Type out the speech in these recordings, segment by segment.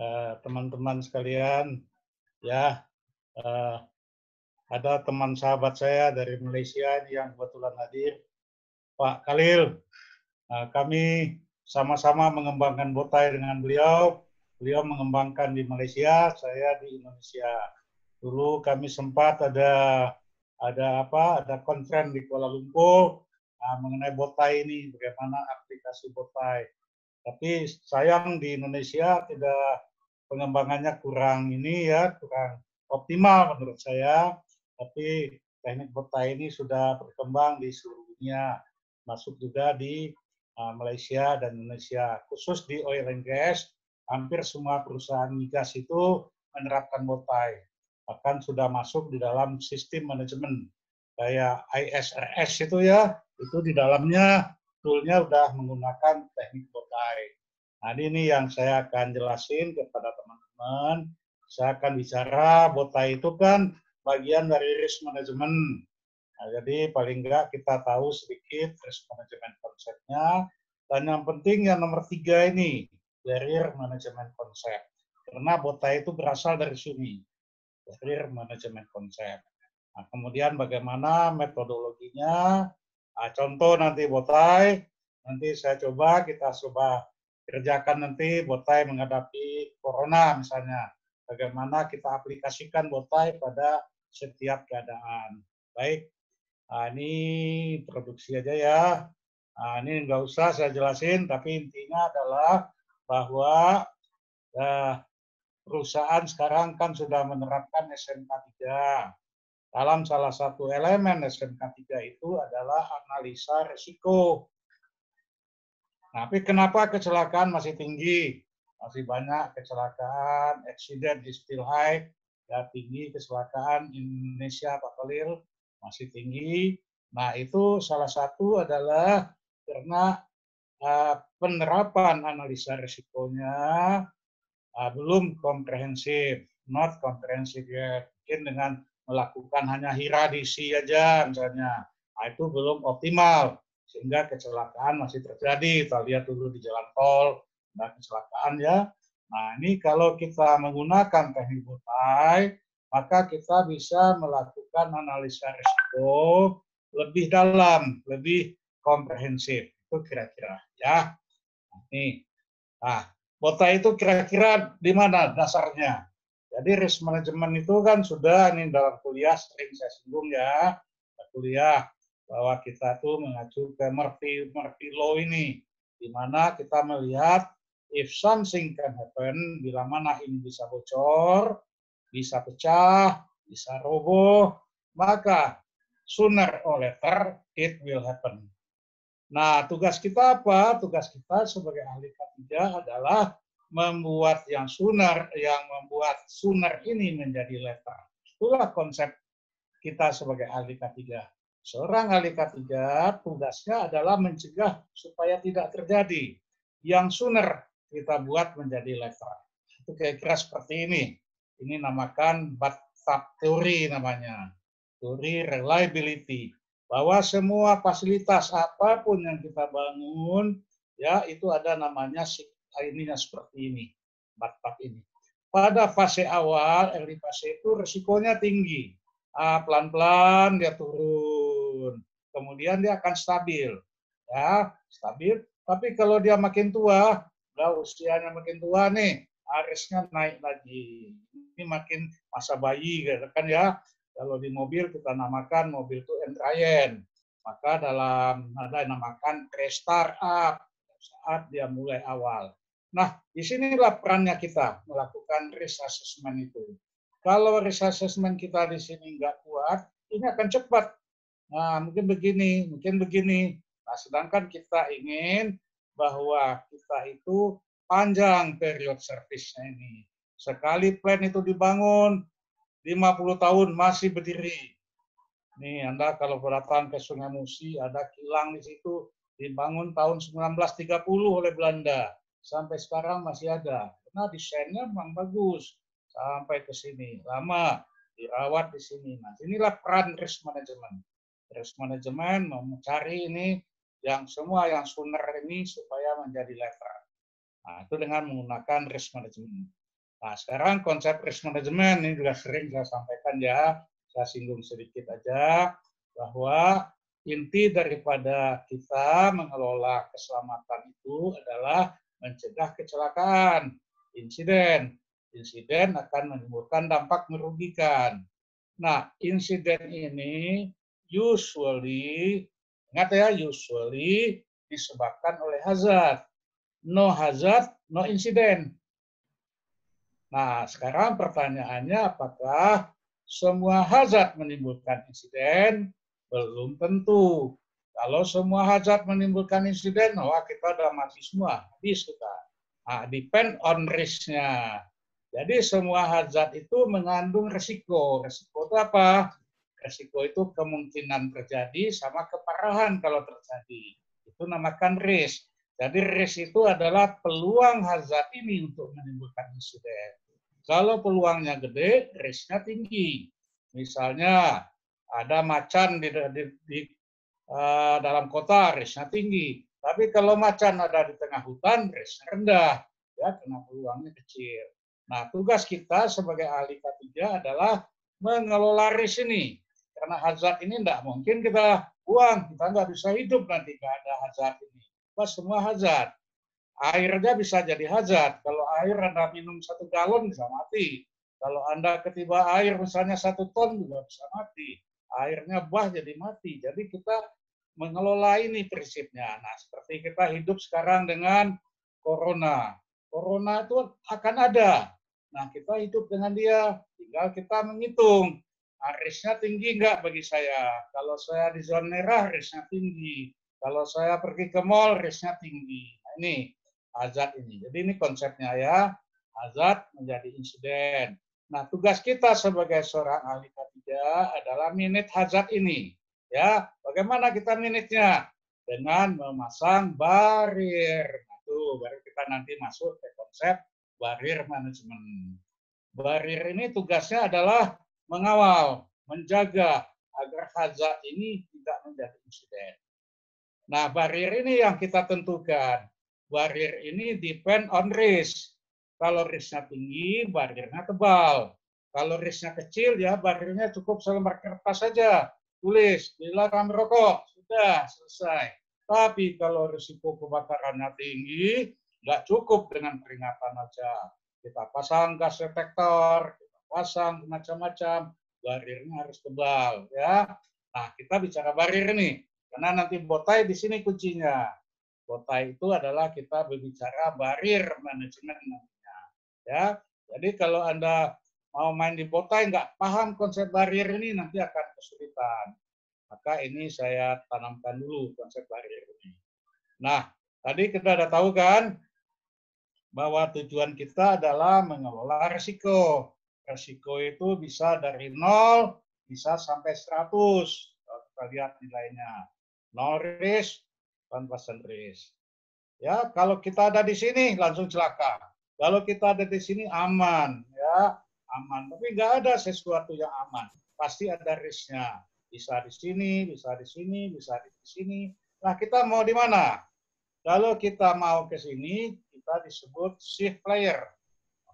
Eh, teman-teman uh, sekalian, ya uh, ada teman sahabat saya dari Malaysia yang kebetulan hadir, Pak Khalil. Uh, kami sama-sama mengembangkan botai dengan beliau. Beliau mengembangkan di Malaysia, saya di Indonesia. Dulu kami sempat ada ada apa? Ada konferensi di Kuala Lumpur uh, mengenai botai ini, bagaimana aplikasi botai. Tapi sayang di Indonesia tidak pengembangannya kurang ini ya, kurang optimal menurut saya. Tapi teknik botai ini sudah berkembang di seluruh dunia, masuk juga di uh, Malaysia dan Indonesia. Khusus di oil and gas, hampir semua perusahaan migas itu menerapkan botai. Bahkan sudah masuk di dalam sistem manajemen kayak ISRS itu ya, itu di dalamnya toolnya sudah menggunakan teknik botai. Nah, ini yang saya akan jelasin kepada teman-teman. Saya akan bicara botai itu kan bagian dari risk management. Nah, jadi paling enggak kita tahu sedikit risk management konsepnya. Dan yang penting yang nomor tiga ini, barrier management konsep. Karena botai itu berasal dari sini, barrier management konsep. Nah, kemudian bagaimana metodologinya? Nah, contoh nanti botai, nanti saya coba, kita coba kerjakan nanti botai menghadapi corona misalnya. Bagaimana kita aplikasikan botai pada setiap keadaan. Baik, nah, ini produksi aja ya. Nah, ini nggak usah saya jelasin, tapi intinya adalah bahwa eh, perusahaan sekarang kan sudah menerapkan SMK 3. Dalam salah satu elemen SMK 3 itu adalah analisa risiko tapi kenapa kecelakaan masih tinggi? Masih banyak kecelakaan, accident is still high, ya tinggi kecelakaan Indonesia Pak Khalil masih tinggi. Nah itu salah satu adalah karena uh, penerapan analisa risikonya uh, belum komprehensif, not komprehensif ya, Mungkin dengan melakukan hanya hiradisi aja misalnya, nah, itu belum optimal sehingga kecelakaan masih terjadi. Kita lihat dulu di jalan tol, ada kecelakaan ya. Nah, ini kalau kita menggunakan teknik botai, maka kita bisa melakukan analisa risiko lebih dalam, lebih komprehensif. Itu kira-kira ya. Ini. Nah, botai itu kira-kira di mana dasarnya? Jadi risk management itu kan sudah ini dalam kuliah sering saya singgung ya, kuliah bahwa kita tuh mengacu ke Murphy, Murphy Law ini, di mana kita melihat if something can happen, bila mana ini bisa bocor, bisa pecah, bisa roboh, maka sooner or later it will happen. Nah, tugas kita apa? Tugas kita sebagai ahli ketiga adalah membuat yang sooner, yang membuat sooner ini menjadi later. Itulah konsep kita sebagai ahli ketiga. Seorang ahli katijat tugasnya adalah mencegah supaya tidak terjadi. Yang sooner kita buat menjadi letter. Itu kira-kira seperti ini. Ini namakan bathtub teori namanya. Teori reliability. Bahwa semua fasilitas apapun yang kita bangun, ya itu ada namanya ininya seperti ini. Bathtub ini. Pada fase awal, early fase itu resikonya tinggi. Ah, pelan-pelan ah, dia turun kemudian dia akan stabil. Ya, stabil. Tapi kalau dia makin tua, udah usianya makin tua nih, arisnya naik lagi. Ini makin masa bayi kan ya. Kalau di mobil kita namakan mobil itu entrayen. Maka dalam ada yang namakan restart up saat dia mulai awal. Nah, di sinilah perannya kita melakukan risk assessment itu. Kalau risk assessment kita di sini nggak kuat, ini akan cepat Nah, mungkin begini, mungkin begini. Nah, sedangkan kita ingin bahwa kita itu panjang period servisnya ini. Sekali plan itu dibangun, 50 tahun masih berdiri. Nih, Anda kalau datang ke Sungai Musi, ada kilang di situ, dibangun tahun 1930 oleh Belanda. Sampai sekarang masih ada. Karena desainnya memang bagus. Sampai ke sini. Lama dirawat di sini. Nah, inilah peran risk management Risk mau mencari ini yang semua yang sooner ini supaya menjadi lever. Nah, itu dengan menggunakan risk management. Nah, sekarang konsep risk management ini juga sering saya sampaikan ya, saya singgung sedikit aja, bahwa inti daripada kita mengelola keselamatan itu adalah mencegah kecelakaan, insiden. Insiden akan menimbulkan dampak merugikan. Nah, insiden ini usually, ingat ya, usually disebabkan oleh hazard. No hazard, no incident. Nah, sekarang pertanyaannya apakah semua hazard menimbulkan insiden? Belum tentu. Kalau semua hazard menimbulkan insiden, wah oh, kita udah mati semua, habis kita. Nah, depend on risknya. Jadi semua hazard itu mengandung resiko. Resiko itu apa? Resiko itu kemungkinan terjadi sama keparahan kalau terjadi. Itu namakan risk. Jadi risk itu adalah peluang hazard ini untuk menimbulkan insiden. Kalau peluangnya gede, risknya tinggi. Misalnya ada macan di, di, di uh, dalam kota, risknya tinggi. Tapi kalau macan ada di tengah hutan, risknya rendah. Ya, karena peluangnya kecil. Nah, tugas kita sebagai ahli K3 adalah mengelola risk ini. Karena hazard ini tidak mungkin kita buang, kita nggak bisa hidup nanti nggak ada hazard ini. Pas semua hazard. airnya bisa jadi hazard. Kalau air Anda minum satu galon bisa mati. Kalau Anda ketiba air misalnya satu ton juga bisa mati. Airnya bah jadi mati. Jadi kita mengelola ini prinsipnya. Nah, seperti kita hidup sekarang dengan corona. Corona itu akan ada. Nah, kita hidup dengan dia. Tinggal kita menghitung Nah, risknya tinggi enggak bagi saya? Kalau saya di zona merah, risknya tinggi. Kalau saya pergi ke mall, risknya tinggi. Nah, ini azad ini. Jadi ini konsepnya ya, azad menjadi insiden. Nah, tugas kita sebagai seorang ahli k adalah minit hazard ini. Ya, bagaimana kita minitnya? Dengan memasang barir. Nah, tuh, baru kita nanti masuk ke konsep barir manajemen. Barir ini tugasnya adalah mengawal, menjaga agar hazard ini tidak menjadi insiden. Nah, barrier ini yang kita tentukan. Barrier ini depend on risk. Kalau risknya tinggi, barriernya tebal. Kalau risknya kecil, ya barirnya cukup selembar kertas saja. Tulis, dilarang merokok. Sudah, selesai. Tapi kalau risiko kebakarannya tinggi, nggak cukup dengan peringatan saja. Kita pasang gas detektor, pasang macam-macam barirnya harus tebal ya nah kita bicara barir nih karena nanti botai di sini kuncinya botai itu adalah kita berbicara barir manajemen namanya ya jadi kalau anda mau main di botai nggak paham konsep barir ini nanti akan kesulitan maka ini saya tanamkan dulu konsep barir ini nah tadi kita sudah tahu kan bahwa tujuan kita adalah mengelola risiko resiko itu bisa dari nol bisa sampai 100. Kalau kita lihat nilainya. 0 risk, tanpa risk. Ya, kalau kita ada di sini langsung celaka. Kalau kita ada di sini aman, ya aman. Tapi nggak ada sesuatu yang aman. Pasti ada risknya. Bisa di sini, bisa di sini, bisa di sini. Nah, kita mau di mana? Kalau kita mau ke sini, kita disebut shift player.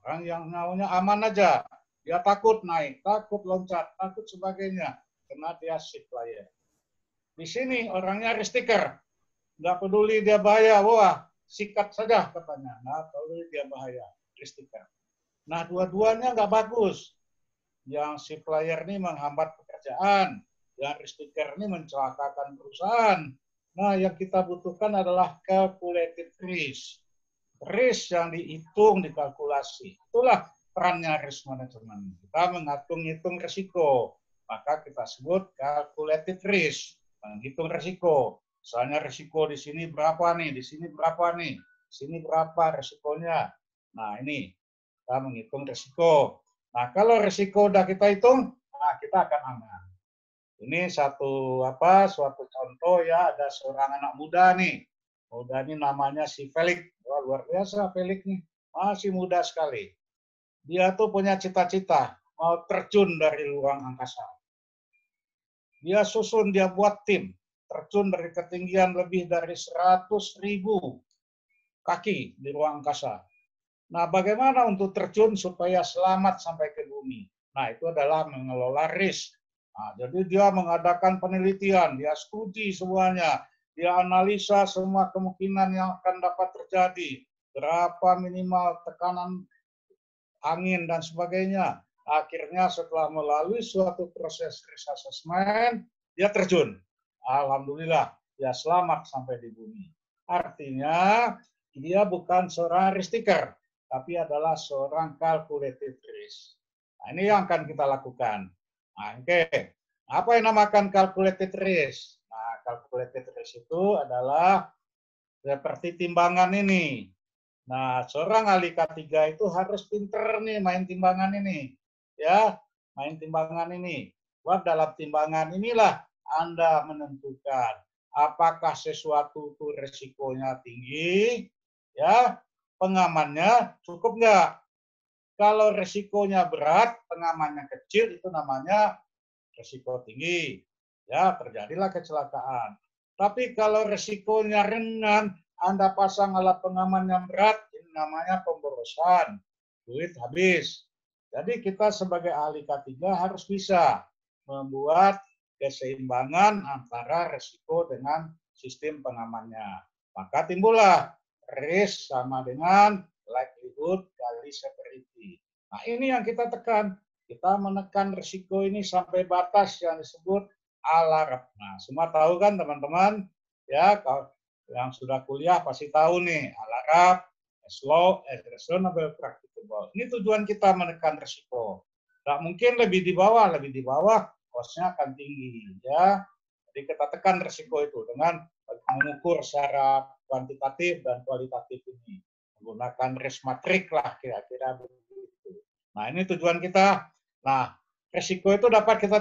Orang yang maunya aman aja. Dia takut naik, takut loncat, takut sebagainya. Karena dia shift player. Di sini orangnya ristiker. Nggak peduli dia bahaya, wah sikat saja katanya. Nggak peduli dia bahaya, ristiker. Nah dua-duanya nggak bagus. Yang si player ini menghambat pekerjaan. Yang ristiker ini mencelakakan perusahaan. Nah, yang kita butuhkan adalah calculated risk. Risk yang dihitung, dikalkulasi. Itulah perannya risk management. Kita menghitung-hitung risiko, maka kita sebut calculated risk, menghitung risiko. Misalnya risiko di sini berapa nih, di sini berapa nih, di sini berapa risikonya. Nah ini, kita menghitung risiko. Nah kalau risiko udah kita hitung, nah kita akan aman. Ini satu apa suatu contoh ya ada seorang anak muda nih. Muda ini namanya si Felix. Wah, luar biasa Felix nih. Masih muda sekali dia tuh punya cita-cita mau terjun dari ruang angkasa. Dia susun, dia buat tim, terjun dari ketinggian lebih dari 100 ribu kaki di ruang angkasa. Nah, bagaimana untuk terjun supaya selamat sampai ke bumi? Nah, itu adalah mengelola risk. Nah, jadi dia mengadakan penelitian, dia studi semuanya, dia analisa semua kemungkinan yang akan dapat terjadi, berapa minimal tekanan angin, dan sebagainya. Akhirnya setelah melalui suatu proses risk assessment, dia terjun. Alhamdulillah, dia selamat sampai di bumi. Artinya, dia bukan seorang risk taker, tapi adalah seorang calculated risk. Nah, ini yang akan kita lakukan. Nah, Oke, okay. apa yang namakan calculated risk? Nah, calculated risk itu adalah seperti timbangan ini. Nah, seorang ahli K3 itu harus pinter nih main timbangan ini. Ya, main timbangan ini. Buat dalam timbangan inilah Anda menentukan apakah sesuatu itu resikonya tinggi, ya, pengamannya cukup enggak. Kalau resikonya berat, pengamannya kecil, itu namanya resiko tinggi. Ya, terjadilah kecelakaan. Tapi kalau resikonya ringan, anda pasang alat pengaman yang berat, ini namanya pemborosan. Duit habis. Jadi kita sebagai ahli K3 harus bisa membuat keseimbangan antara resiko dengan sistem pengamannya. Maka timbullah risk sama dengan likelihood kali severity. Nah ini yang kita tekan. Kita menekan resiko ini sampai batas yang disebut alarm. Nah semua tahu kan teman-teman ya kalau yang sudah kuliah pasti tahu nih, alaraf, slow, low as reasonable practicable. Ini tujuan kita menekan resiko. Tak mungkin lebih di bawah, lebih di bawah kosnya akan tinggi ya. Jadi kita tekan resiko itu dengan mengukur secara kuantitatif dan kualitatif ini menggunakan risk matrix lah kira-kira begitu. Nah ini tujuan kita. Nah resiko itu dapat kita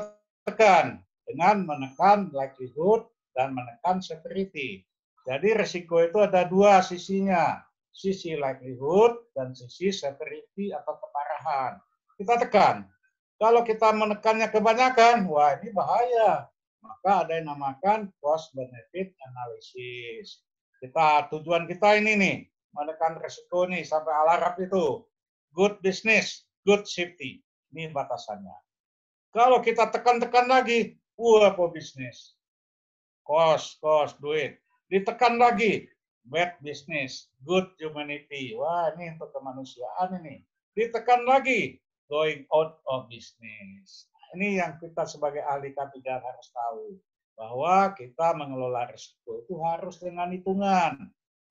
tekan dengan menekan likelihood dan menekan severity. Jadi resiko itu ada dua sisinya, sisi likelihood dan sisi severity atau keparahan. Kita tekan. Kalau kita menekannya kebanyakan, wah ini bahaya. Maka ada yang namakan cost benefit analysis. Kita tujuan kita ini nih, menekan resiko nih sampai alarap itu. Good business, good safety. Ini batasannya. Kalau kita tekan-tekan lagi, wah po bisnis. Cost, cost, duit Ditekan lagi, bad business, good humanity. Wah, ini untuk kemanusiaan ini. Ditekan lagi, going out of business. Ini yang kita sebagai ahli kapital harus tahu. Bahwa kita mengelola risiko itu harus dengan hitungan.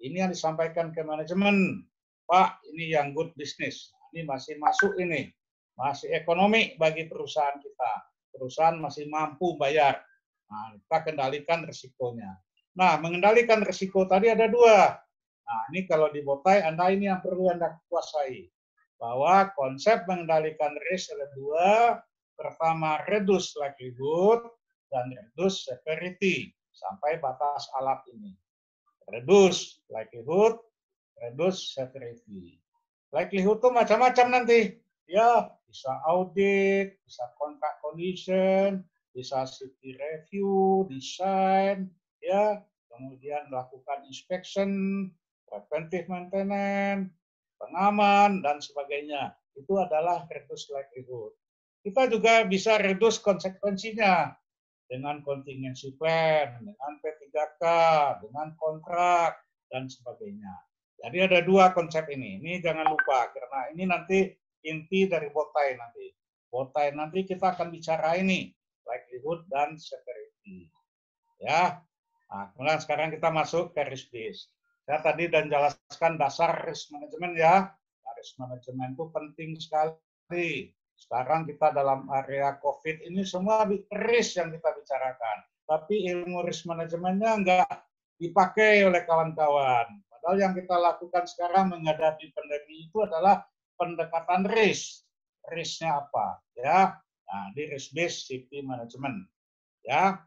Ini yang disampaikan ke manajemen. Pak, ini yang good business. Ini masih masuk ini. Masih ekonomi bagi perusahaan kita. Perusahaan masih mampu bayar. Nah, kita kendalikan risikonya. Nah, mengendalikan risiko tadi ada dua. Nah, ini kalau di Botai, Anda ini yang perlu Anda kuasai. Bahwa konsep mengendalikan risk ada dua. Pertama, reduce likelihood dan reduce severity sampai batas alat ini. Reduce likelihood, reduce severity. Likelihood itu macam-macam nanti. Ya, bisa audit, bisa kontak condition, bisa city review, design ya kemudian melakukan inspection, preventive maintenance, pengaman, dan sebagainya. Itu adalah reduce likelihood. Kita juga bisa reduce konsekuensinya dengan contingency plan, dengan P3K, dengan kontrak, dan sebagainya. Jadi ada dua konsep ini. Ini jangan lupa, karena ini nanti inti dari botai nanti. Botai nanti kita akan bicara ini, likelihood dan severity. Ya, Nah, kemudian sekarang kita masuk ke risk based. Saya tadi dan jelaskan dasar risk management ya. Nah, risk management itu penting sekali. Sekarang kita dalam area COVID ini semua risk yang kita bicarakan. Tapi ilmu risk manajemennya enggak dipakai oleh kawan-kawan. Padahal yang kita lakukan sekarang menghadapi pandemi itu adalah pendekatan risk. Risknya apa? Ya, nah, di risk based safety management. Ya,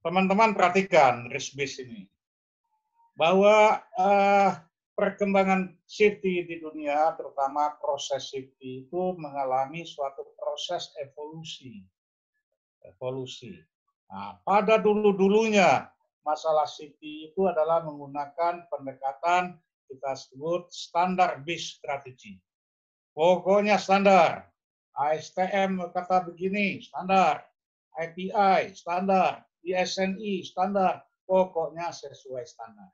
teman-teman perhatikan risk base ini bahwa uh, perkembangan safety di dunia terutama proses safety itu mengalami suatu proses evolusi evolusi nah, pada dulu dulunya masalah safety itu adalah menggunakan pendekatan kita sebut standar base strategy pokoknya standar ASTM kata begini standar API standar di SNI standar, pokoknya sesuai standar.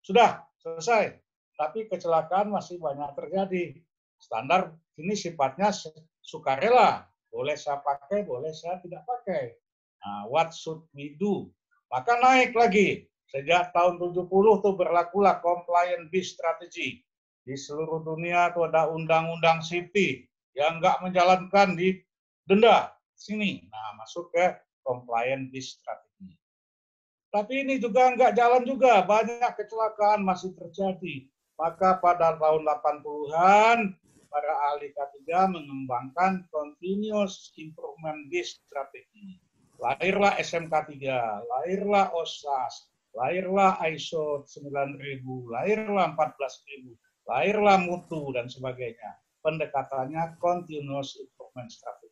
Sudah selesai, tapi kecelakaan masih banyak terjadi. Standar ini sifatnya sukarela, boleh saya pakai, boleh saya tidak pakai. Nah, what should we do? Maka naik lagi. Sejak tahun 70 tuh berlakulah compliant based strategy. Di seluruh dunia tuh ada undang-undang city yang enggak menjalankan di denda sini. Nah, masuk ke compliant based strategy. Tapi ini juga nggak jalan juga, banyak kecelakaan masih terjadi. Maka pada tahun 80-an, para ahli K3 mengembangkan continuous improvement based strategy. Lahirlah SMK3, lahirlah OSAS, lahirlah ISO 9000, lahirlah 14000, lahirlah mutu dan sebagainya. Pendekatannya continuous improvement strategy.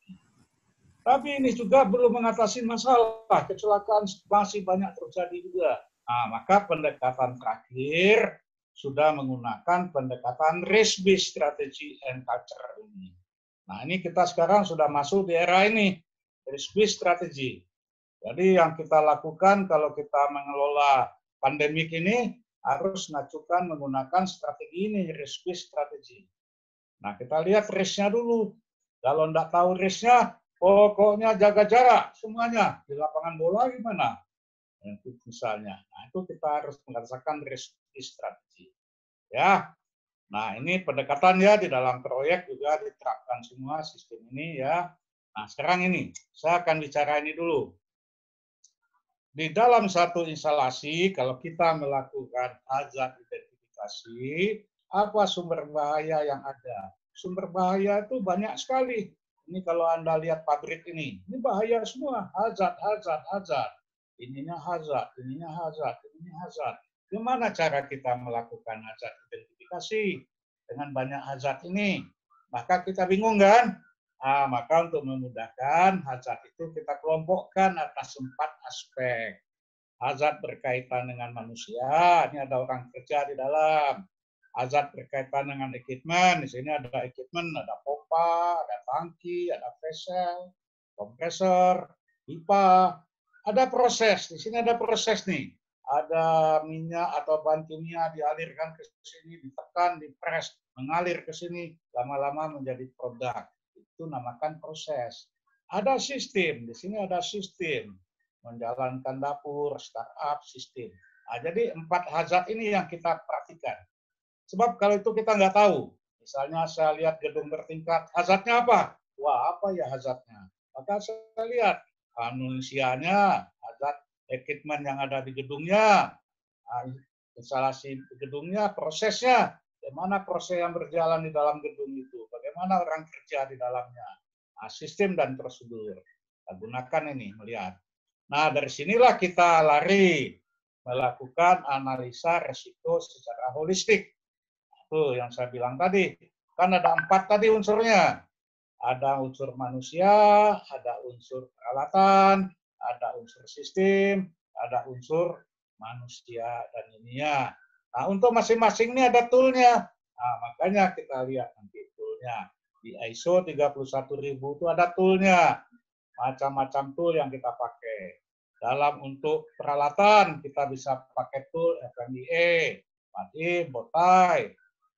Tapi ini juga belum mengatasi masalah. Kecelakaan masih banyak terjadi juga. Nah, maka pendekatan terakhir sudah menggunakan pendekatan risk-based strategy and culture ini. Nah, ini kita sekarang sudah masuk di era ini, risk-based strategy. Jadi yang kita lakukan kalau kita mengelola pandemik ini harus mengacukan menggunakan strategi ini, risk-based strategy. Nah, kita lihat risk-nya dulu. Kalau tidak tahu risk-nya, Pokoknya jaga jarak semuanya di lapangan bola gimana? Itu misalnya. Nah, itu kita harus merasakan rescue strategi. Ya. Nah, ini pendekatan ya di dalam proyek juga diterapkan semua sistem ini ya. Nah, sekarang ini saya akan bicara ini dulu. Di dalam satu instalasi, kalau kita melakukan hazard identifikasi, apa sumber bahaya yang ada? Sumber bahaya itu banyak sekali ini kalau Anda lihat pabrik ini, ini bahaya semua. Hazard, hazard, hazard. Ininya hazard, ininya hazard, ininya hazard. Gimana cara kita melakukan hazard identifikasi dengan banyak hazard ini? Maka kita bingung kan? Ah, maka untuk memudahkan hazard itu kita kelompokkan atas empat aspek. Hazard berkaitan dengan manusia, ini ada orang kerja di dalam. Azat berkaitan dengan equipment. Di sini ada equipment, ada pompa, ada tangki, ada vessel, kompresor, pipa. Ada proses. Di sini ada proses nih. Ada minyak atau bahan kimia dialirkan ke sini, ditekan, dipres, mengalir ke sini, lama-lama menjadi produk. Itu namakan proses. Ada sistem. Di sini ada sistem. Menjalankan dapur, startup, sistem. Nah, jadi empat hazard ini yang kita perhatikan Sebab kalau itu kita nggak tahu, misalnya saya lihat gedung bertingkat, hazardnya apa? Wah, apa ya hazardnya? Maka saya lihat anusianya, hazard equipment yang ada di gedungnya, ah, instalasi gedungnya, prosesnya, bagaimana proses yang berjalan di dalam gedung itu, bagaimana orang kerja di dalamnya, nah, sistem dan prosedur. Kita gunakan ini, melihat. Nah, dari sinilah kita lari melakukan analisa resiko secara holistik. Tuh yang saya bilang tadi. Kan ada empat tadi unsurnya. Ada unsur manusia, ada unsur peralatan, ada unsur sistem, ada unsur manusia dan ininya. Nah, untuk masing-masing ini ada toolnya. Nah, makanya kita lihat nanti toolnya. Di ISO 31000 itu ada toolnya. Macam-macam tool yang kita pakai. Dalam untuk peralatan, kita bisa pakai tool FMEA, Mati, Botai,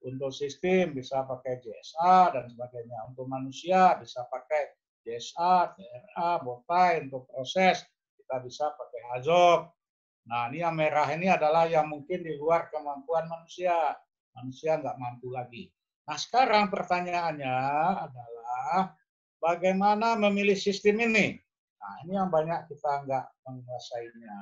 untuk sistem bisa pakai JSA dan sebagainya. Untuk manusia bisa pakai JSA, TRA, BOTAI. Untuk proses kita bisa pakai HAZOP. Nah, ini yang merah ini adalah yang mungkin di luar kemampuan manusia. Manusia nggak mampu lagi. Nah, sekarang pertanyaannya adalah bagaimana memilih sistem ini? Nah, ini yang banyak kita nggak menguasainya.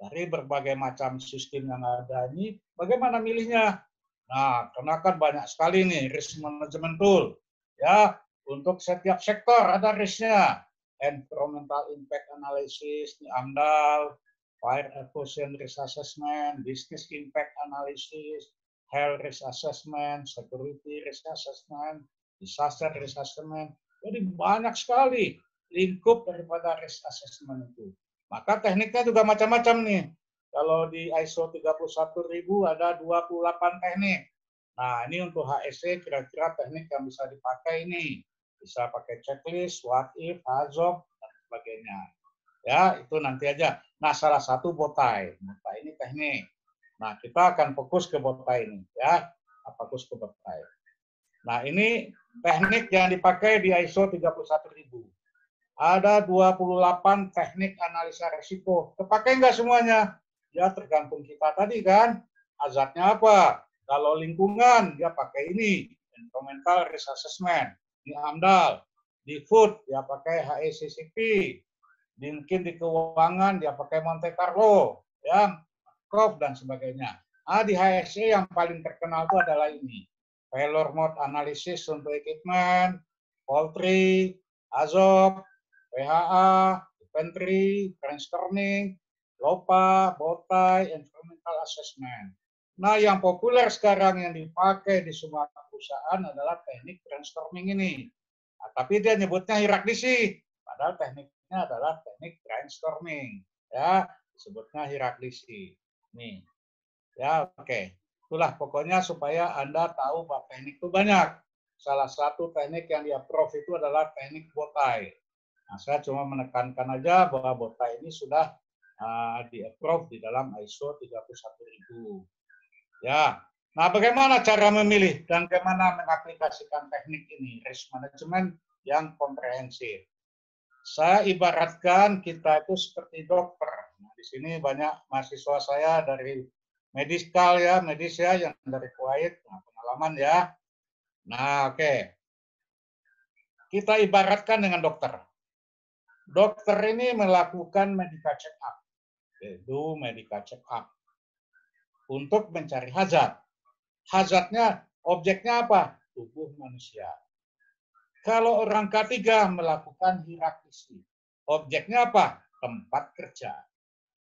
Dari berbagai macam sistem yang ada ini, bagaimana milihnya? Nah, karena kan banyak sekali nih risk management tool. Ya, untuk setiap sektor ada risknya. Environmental Impact Analysis, AMDAL, Fire Efficient Risk Assessment, Business Impact Analysis, Health Risk Assessment, Security Risk Assessment, Disaster Risk Assessment. Jadi banyak sekali lingkup daripada risk assessment itu. Maka tekniknya juga macam-macam nih. Kalau di ISO 31000 ada 28 teknik. Nah, ini untuk HSE kira-kira teknik yang bisa dipakai ini. Bisa pakai checklist, what if, hazop, dan sebagainya. Ya, itu nanti aja. Nah, salah satu botai. Botai ini teknik. Nah, kita akan fokus ke botai ini. Ya, fokus ke botai. Nah, ini teknik yang dipakai di ISO 31000 ada 28 teknik analisa resiko. Kepakai nggak semuanya? Ya tergantung kita tadi kan, azatnya apa? Kalau lingkungan, dia pakai ini, environmental risk assessment. Di AMDAL, di food, dia pakai HACCP. E Mungkin di keuangan, dia pakai Monte Carlo, ya, cop dan sebagainya. Ah di HSE yang paling terkenal itu adalah ini. Failure mode analysis untuk equipment, poultry, azop, PHA, inventory, transturning, LOPA, BOTAI, Environmental Assessment. Nah, yang populer sekarang yang dipakai di semua perusahaan adalah teknik brainstorming ini. Nah, tapi dia nyebutnya hierarkisi, padahal tekniknya adalah teknik brainstorming. Ya, disebutnya hierarkisi. Nih. Ya, oke. Okay. Itulah pokoknya supaya Anda tahu bahwa teknik itu banyak. Salah satu teknik yang dia prof itu adalah teknik botai. Nah, saya cuma menekankan aja bahwa botai ini sudah Ah, di approve di dalam ISO 31000. Ya. Nah, bagaimana cara memilih dan bagaimana mengaplikasikan teknik ini risk management yang komprehensif. Saya ibaratkan kita itu seperti dokter. Nah, di sini banyak mahasiswa saya dari mediskal ya, medis ya yang dari Kuwait, nah, pengalaman ya. Nah, oke. Okay. Kita ibaratkan dengan dokter dokter ini melakukan medical check up yaitu medical check up untuk mencari hazard. Hazardnya objeknya apa? Tubuh manusia. Kalau orang ketiga melakukan hierarkisi, objeknya apa? Tempat kerja.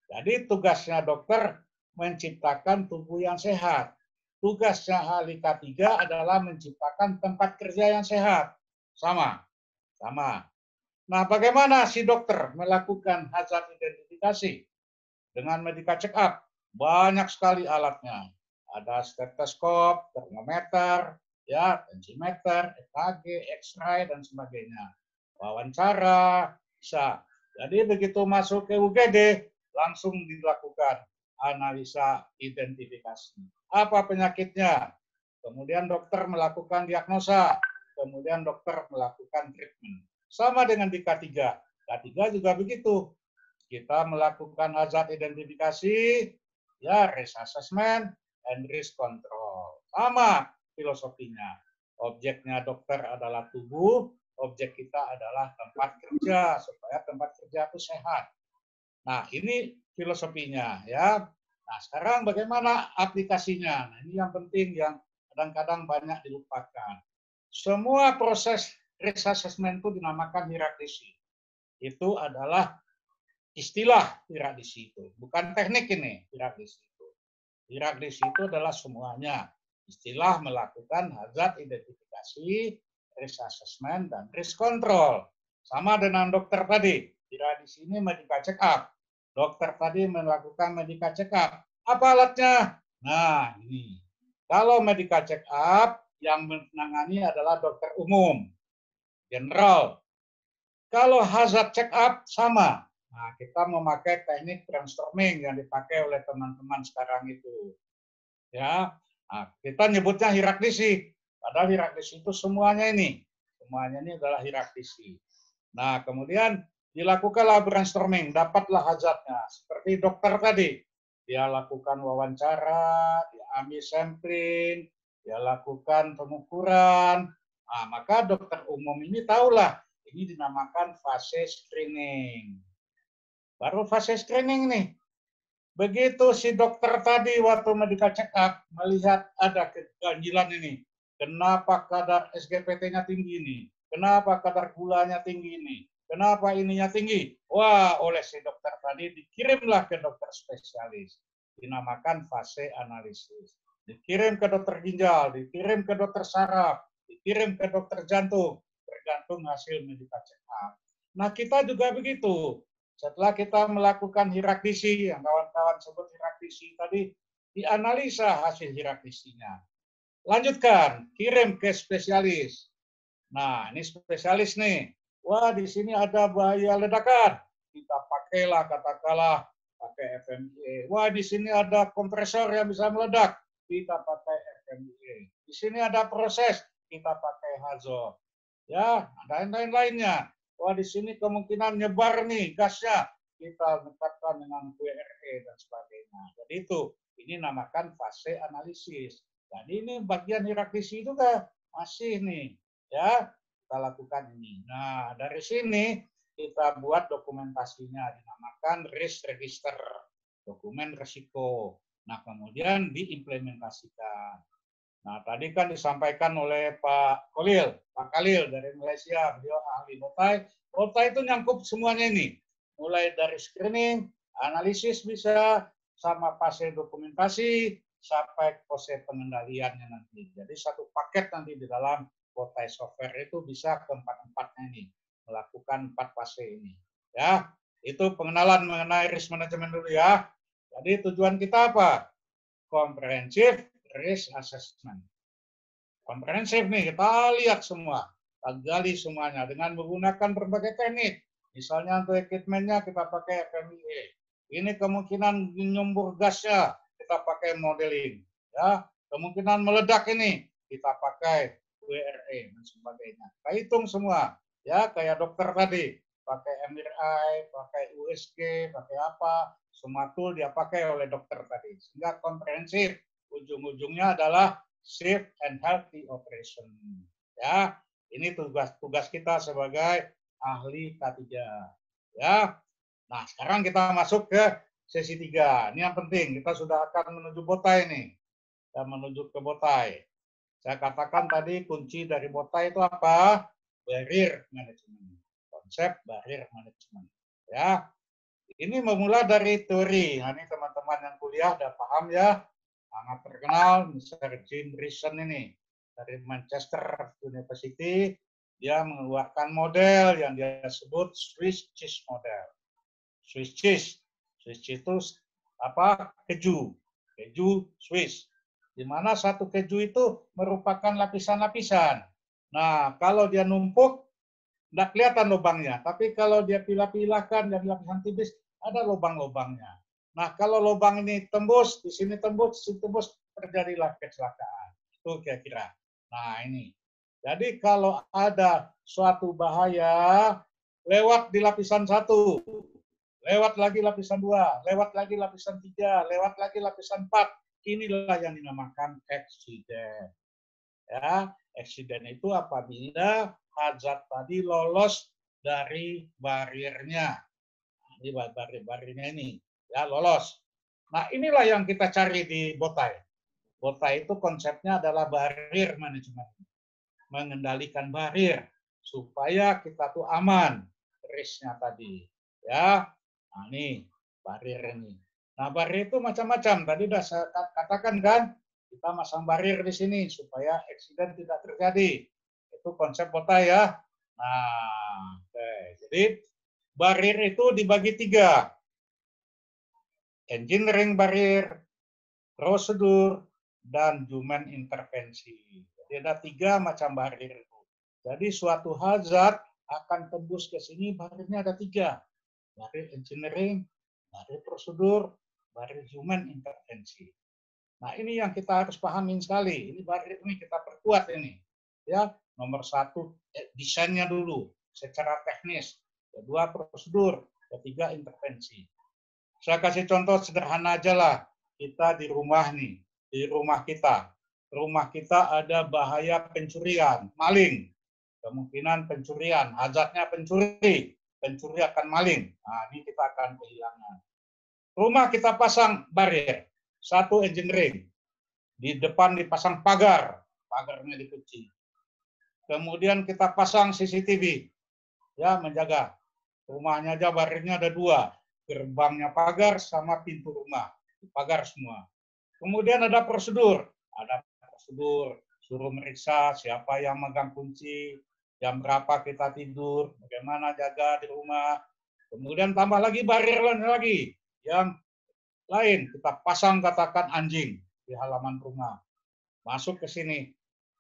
Jadi tugasnya dokter menciptakan tubuh yang sehat. Tugasnya ahli ketiga adalah menciptakan tempat kerja yang sehat. Sama. Sama. Nah, bagaimana si dokter melakukan hazard identifikasi? dengan medical check up. Banyak sekali alatnya. Ada stetoskop, termometer, ya, tensimeter, EKG, X-ray dan sebagainya. Wawancara bisa. Jadi begitu masuk ke UGD langsung dilakukan analisa identifikasi. Apa penyakitnya? Kemudian dokter melakukan diagnosa, kemudian dokter melakukan treatment. Sama dengan di K3. K3 juga begitu kita melakukan hazard identifikasi, ya risk assessment, and risk control. Sama filosofinya. Objeknya dokter adalah tubuh, objek kita adalah tempat kerja, supaya tempat kerja itu sehat. Nah, ini filosofinya ya. Nah, sekarang bagaimana aplikasinya? Nah, ini yang penting yang kadang-kadang banyak dilupakan. Semua proses risk assessment itu dinamakan hierarkisi. Itu adalah istilah tirak di situ, bukan teknik ini tirak di situ. Tirak di situ adalah semuanya istilah melakukan hazard identifikasi, risk assessment dan risk control. Sama dengan dokter tadi, tirak di sini medical check up. Dokter tadi melakukan medical check up. Apa alatnya? Nah, ini. Kalau medical check up yang menangani adalah dokter umum, general. Kalau hazard check up sama, Nah, kita memakai teknik brainstorming yang dipakai oleh teman-teman sekarang itu. Ya, nah, kita nyebutnya hierarkisi. Padahal hierarkisi itu semuanya ini. Semuanya ini adalah hierarkisi. Nah, kemudian dilakukanlah brainstorming, dapatlah hajatnya. Seperti dokter tadi, dia lakukan wawancara, dia ambil sampling, dia lakukan pengukuran. Nah, maka dokter umum ini tahulah ini dinamakan fase screening baru fase screening nih. Begitu si dokter tadi waktu medical check up melihat ada keganjilan ini, kenapa kadar SGPT-nya tinggi ini, kenapa kadar gulanya tinggi ini, kenapa ininya tinggi. Wah, oleh si dokter tadi dikirimlah ke dokter spesialis, dinamakan fase analisis. Dikirim ke dokter ginjal, dikirim ke dokter saraf, dikirim ke dokter jantung, tergantung hasil medical check up. Nah, kita juga begitu. Setelah kita melakukan hierarkisi, yang kawan-kawan sebut hierarkisi tadi, dianalisa hasil hierarkisinya. Lanjutkan, kirim ke spesialis. Nah, ini spesialis nih. Wah, di sini ada bahaya ledakan. Kita pakailah katakanlah pakai FMEA. Wah, di sini ada kompresor yang bisa meledak. Kita pakai FMEA. Di sini ada proses. Kita pakai Hazo. Ya, dan lain-lainnya wah di sini kemungkinan nyebar nih gasnya, kita dekatkan dengan QRE dan sebagainya. Jadi itu, ini namakan fase analisis. Dan ini bagian itu kan masih nih, ya kita lakukan ini. Nah, dari sini kita buat dokumentasinya dinamakan risk register, dokumen risiko. Nah, kemudian diimplementasikan. Nah, tadi kan disampaikan oleh Pak Khalil, Pak Khalil dari Malaysia, beliau ahli botai. Botai itu nyangkup semuanya ini. Mulai dari screening, analisis bisa, sama fase dokumentasi, sampai fase pengendaliannya nanti. Jadi satu paket nanti di dalam botai software itu bisa keempat-empatnya ini. Melakukan empat fase ini. Ya, itu pengenalan mengenai risk management dulu ya. Jadi tujuan kita apa? Komprehensif, risk assessment. Komprehensif nih, kita lihat semua, kita gali semuanya dengan menggunakan berbagai teknik. Misalnya untuk equipmentnya kita pakai FMEA. Ini kemungkinan nyumbur gasnya kita pakai modeling. Ya, kemungkinan meledak ini kita pakai WRE dan sebagainya. Kita hitung semua. Ya, kayak dokter tadi, pakai MRI, pakai USG, pakai apa, semua tool dia pakai oleh dokter tadi. Sehingga komprehensif ujung-ujungnya adalah safe and healthy operation. Ya, ini tugas-tugas kita sebagai ahli K3. Ya. Nah, sekarang kita masuk ke sesi 3. Ini yang penting, kita sudah akan menuju botai ini. Kita menuju ke botai. Saya katakan tadi kunci dari botai itu apa? Barrier management. Konsep barrier management. Ya. Ini memulai dari teori. Nah, ini teman-teman yang kuliah udah paham ya sangat terkenal Mr. Jim Reason ini dari Manchester University dia mengeluarkan model yang dia sebut Swiss cheese model. Swiss cheese, Swiss cheese itu apa? Keju, keju Swiss. Di mana satu keju itu merupakan lapisan-lapisan. Nah, kalau dia numpuk, tidak kelihatan lubangnya. Tapi kalau dia pilah-pilahkan dan lapisan tipis, ada lubang-lubangnya. Nah, kalau lubang ini tembus, di sini tembus, di sini tembus, terjadilah kecelakaan. Itu kira-kira. Nah, ini. Jadi kalau ada suatu bahaya, lewat di lapisan satu, lewat lagi lapisan dua, lewat lagi lapisan tiga, lewat lagi lapisan empat. Inilah yang dinamakan eksiden. Ya, eksiden itu apabila hazard tadi lolos dari barirnya. Nah, ini barir-barirnya ini ya lolos. Nah inilah yang kita cari di Botai. Botai itu konsepnya adalah barrier management, mengendalikan barrier supaya kita tuh aman risknya tadi, ya. Nah, ini barrier ini. Nah barrier itu macam-macam. Tadi sudah saya katakan kan, kita masang barrier di sini supaya eksiden tidak terjadi. Itu konsep Botai ya. Nah, oke. Okay. jadi barrier itu dibagi tiga engineering barrier, prosedur, dan human intervensi. Jadi ada tiga macam barrier itu. Jadi suatu hazard akan tembus ke sini, bariernya ada tiga. Barrier engineering, barrier prosedur, barrier human intervensi. Nah ini yang kita harus pahamin sekali. Ini barrier ini kita perkuat ini. Ya, nomor satu eh, desainnya dulu secara teknis, kedua prosedur, ketiga intervensi. Saya kasih contoh sederhana aja lah. Kita di rumah nih, di rumah kita. Rumah kita ada bahaya pencurian, maling. Kemungkinan pencurian, hazardnya pencuri. Pencuri akan maling. Nah, ini kita akan kehilangan. Rumah kita pasang barrier, satu engineering. Di depan dipasang pagar, pagarnya dikunci. Kemudian kita pasang CCTV, ya menjaga. Rumahnya aja bariernya ada dua, gerbangnya pagar sama pintu rumah, pagar semua. Kemudian ada prosedur, ada prosedur suruh meriksa siapa yang megang kunci, jam berapa kita tidur, bagaimana jaga di rumah. Kemudian tambah lagi barir lagi yang lain kita pasang katakan anjing di halaman rumah. Masuk ke sini.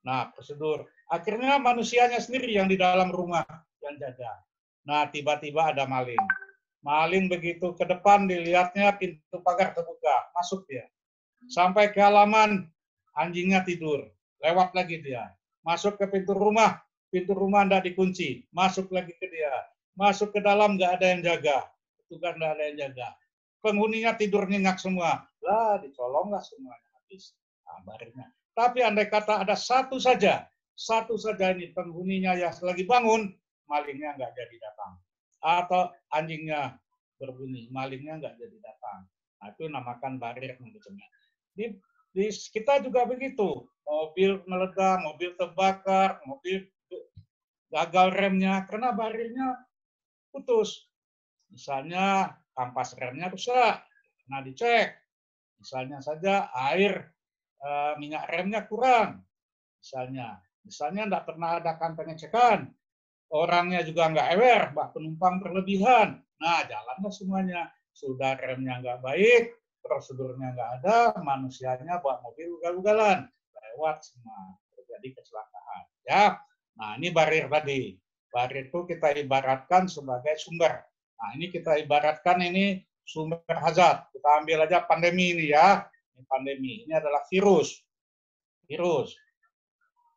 Nah, prosedur. Akhirnya manusianya sendiri yang di dalam rumah yang jaga. Nah, tiba-tiba ada maling. Maling begitu ke depan dilihatnya pintu pagar terbuka, masuk dia. Sampai ke halaman, anjingnya tidur. Lewat lagi dia. Masuk ke pintu rumah, pintu rumah tidak dikunci. Masuk lagi ke dia. Masuk ke dalam nggak ada yang jaga. Petugas nggak ada yang jaga. Penghuninya tidur nyenyak semua. Lah, dicolonglah semuanya habis. Kabarnya. Tapi andai kata ada satu saja, satu saja ini penghuninya yang lagi bangun, malingnya nggak jadi datang atau anjingnya berbunyi, malingnya nggak jadi datang. Nah, itu namakan barir manajemen. Di, di kita juga begitu, mobil meledak, mobil terbakar, mobil gagal remnya karena barirnya putus. Misalnya kampas remnya rusak, nah dicek. Misalnya saja air e, minyak remnya kurang, misalnya. Misalnya tidak pernah ada adakan pengecekan, orangnya juga nggak aware, bak penumpang berlebihan. Nah, jalannya semuanya. Sudah remnya nggak baik, prosedurnya nggak ada, manusianya bawa mobil ugal-ugalan. Lewat semua, terjadi kecelakaan. Ya, Nah, ini barir tadi. Barir itu kita ibaratkan sebagai sumber. Nah, ini kita ibaratkan ini sumber hazard. Kita ambil aja pandemi ini ya. Ini pandemi. Ini adalah virus. Virus.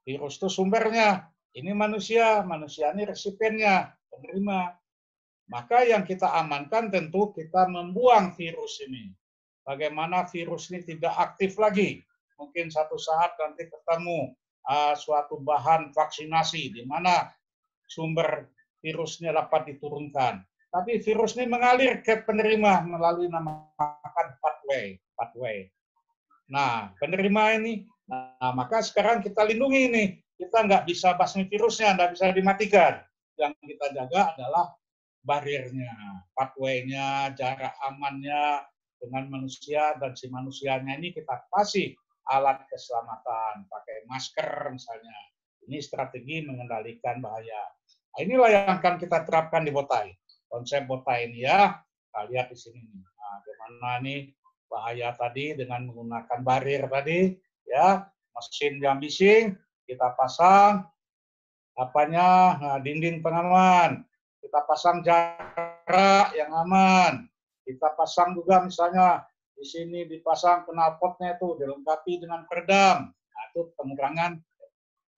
Virus itu sumbernya. Ini manusia, manusia ini resipiennya, penerima. Maka yang kita amankan tentu kita membuang virus ini. Bagaimana virus ini tidak aktif lagi. Mungkin satu saat nanti ketemu uh, suatu bahan vaksinasi di mana sumber virusnya dapat diturunkan. Tapi virus ini mengalir ke penerima melalui nama-nama pathway. pathway. Nah, penerima ini, nah, maka sekarang kita lindungi ini kita nggak bisa basmi virusnya, nggak bisa dimatikan. Yang kita jaga adalah barirnya, pathway-nya, jarak amannya dengan manusia dan si manusianya ini kita kasih alat keselamatan, pakai masker misalnya. Ini strategi mengendalikan bahaya. Nah, inilah yang akan kita terapkan di Botai. Konsep Botai ini ya, kita lihat di sini. Nah, gimana nih bahaya tadi dengan menggunakan barir tadi, ya mesin yang bising, kita pasang apanya nah, dinding pengaman, kita pasang jarak yang aman, kita pasang juga misalnya di sini dipasang knalpotnya itu dilengkapi dengan peredam, nah, pengurangan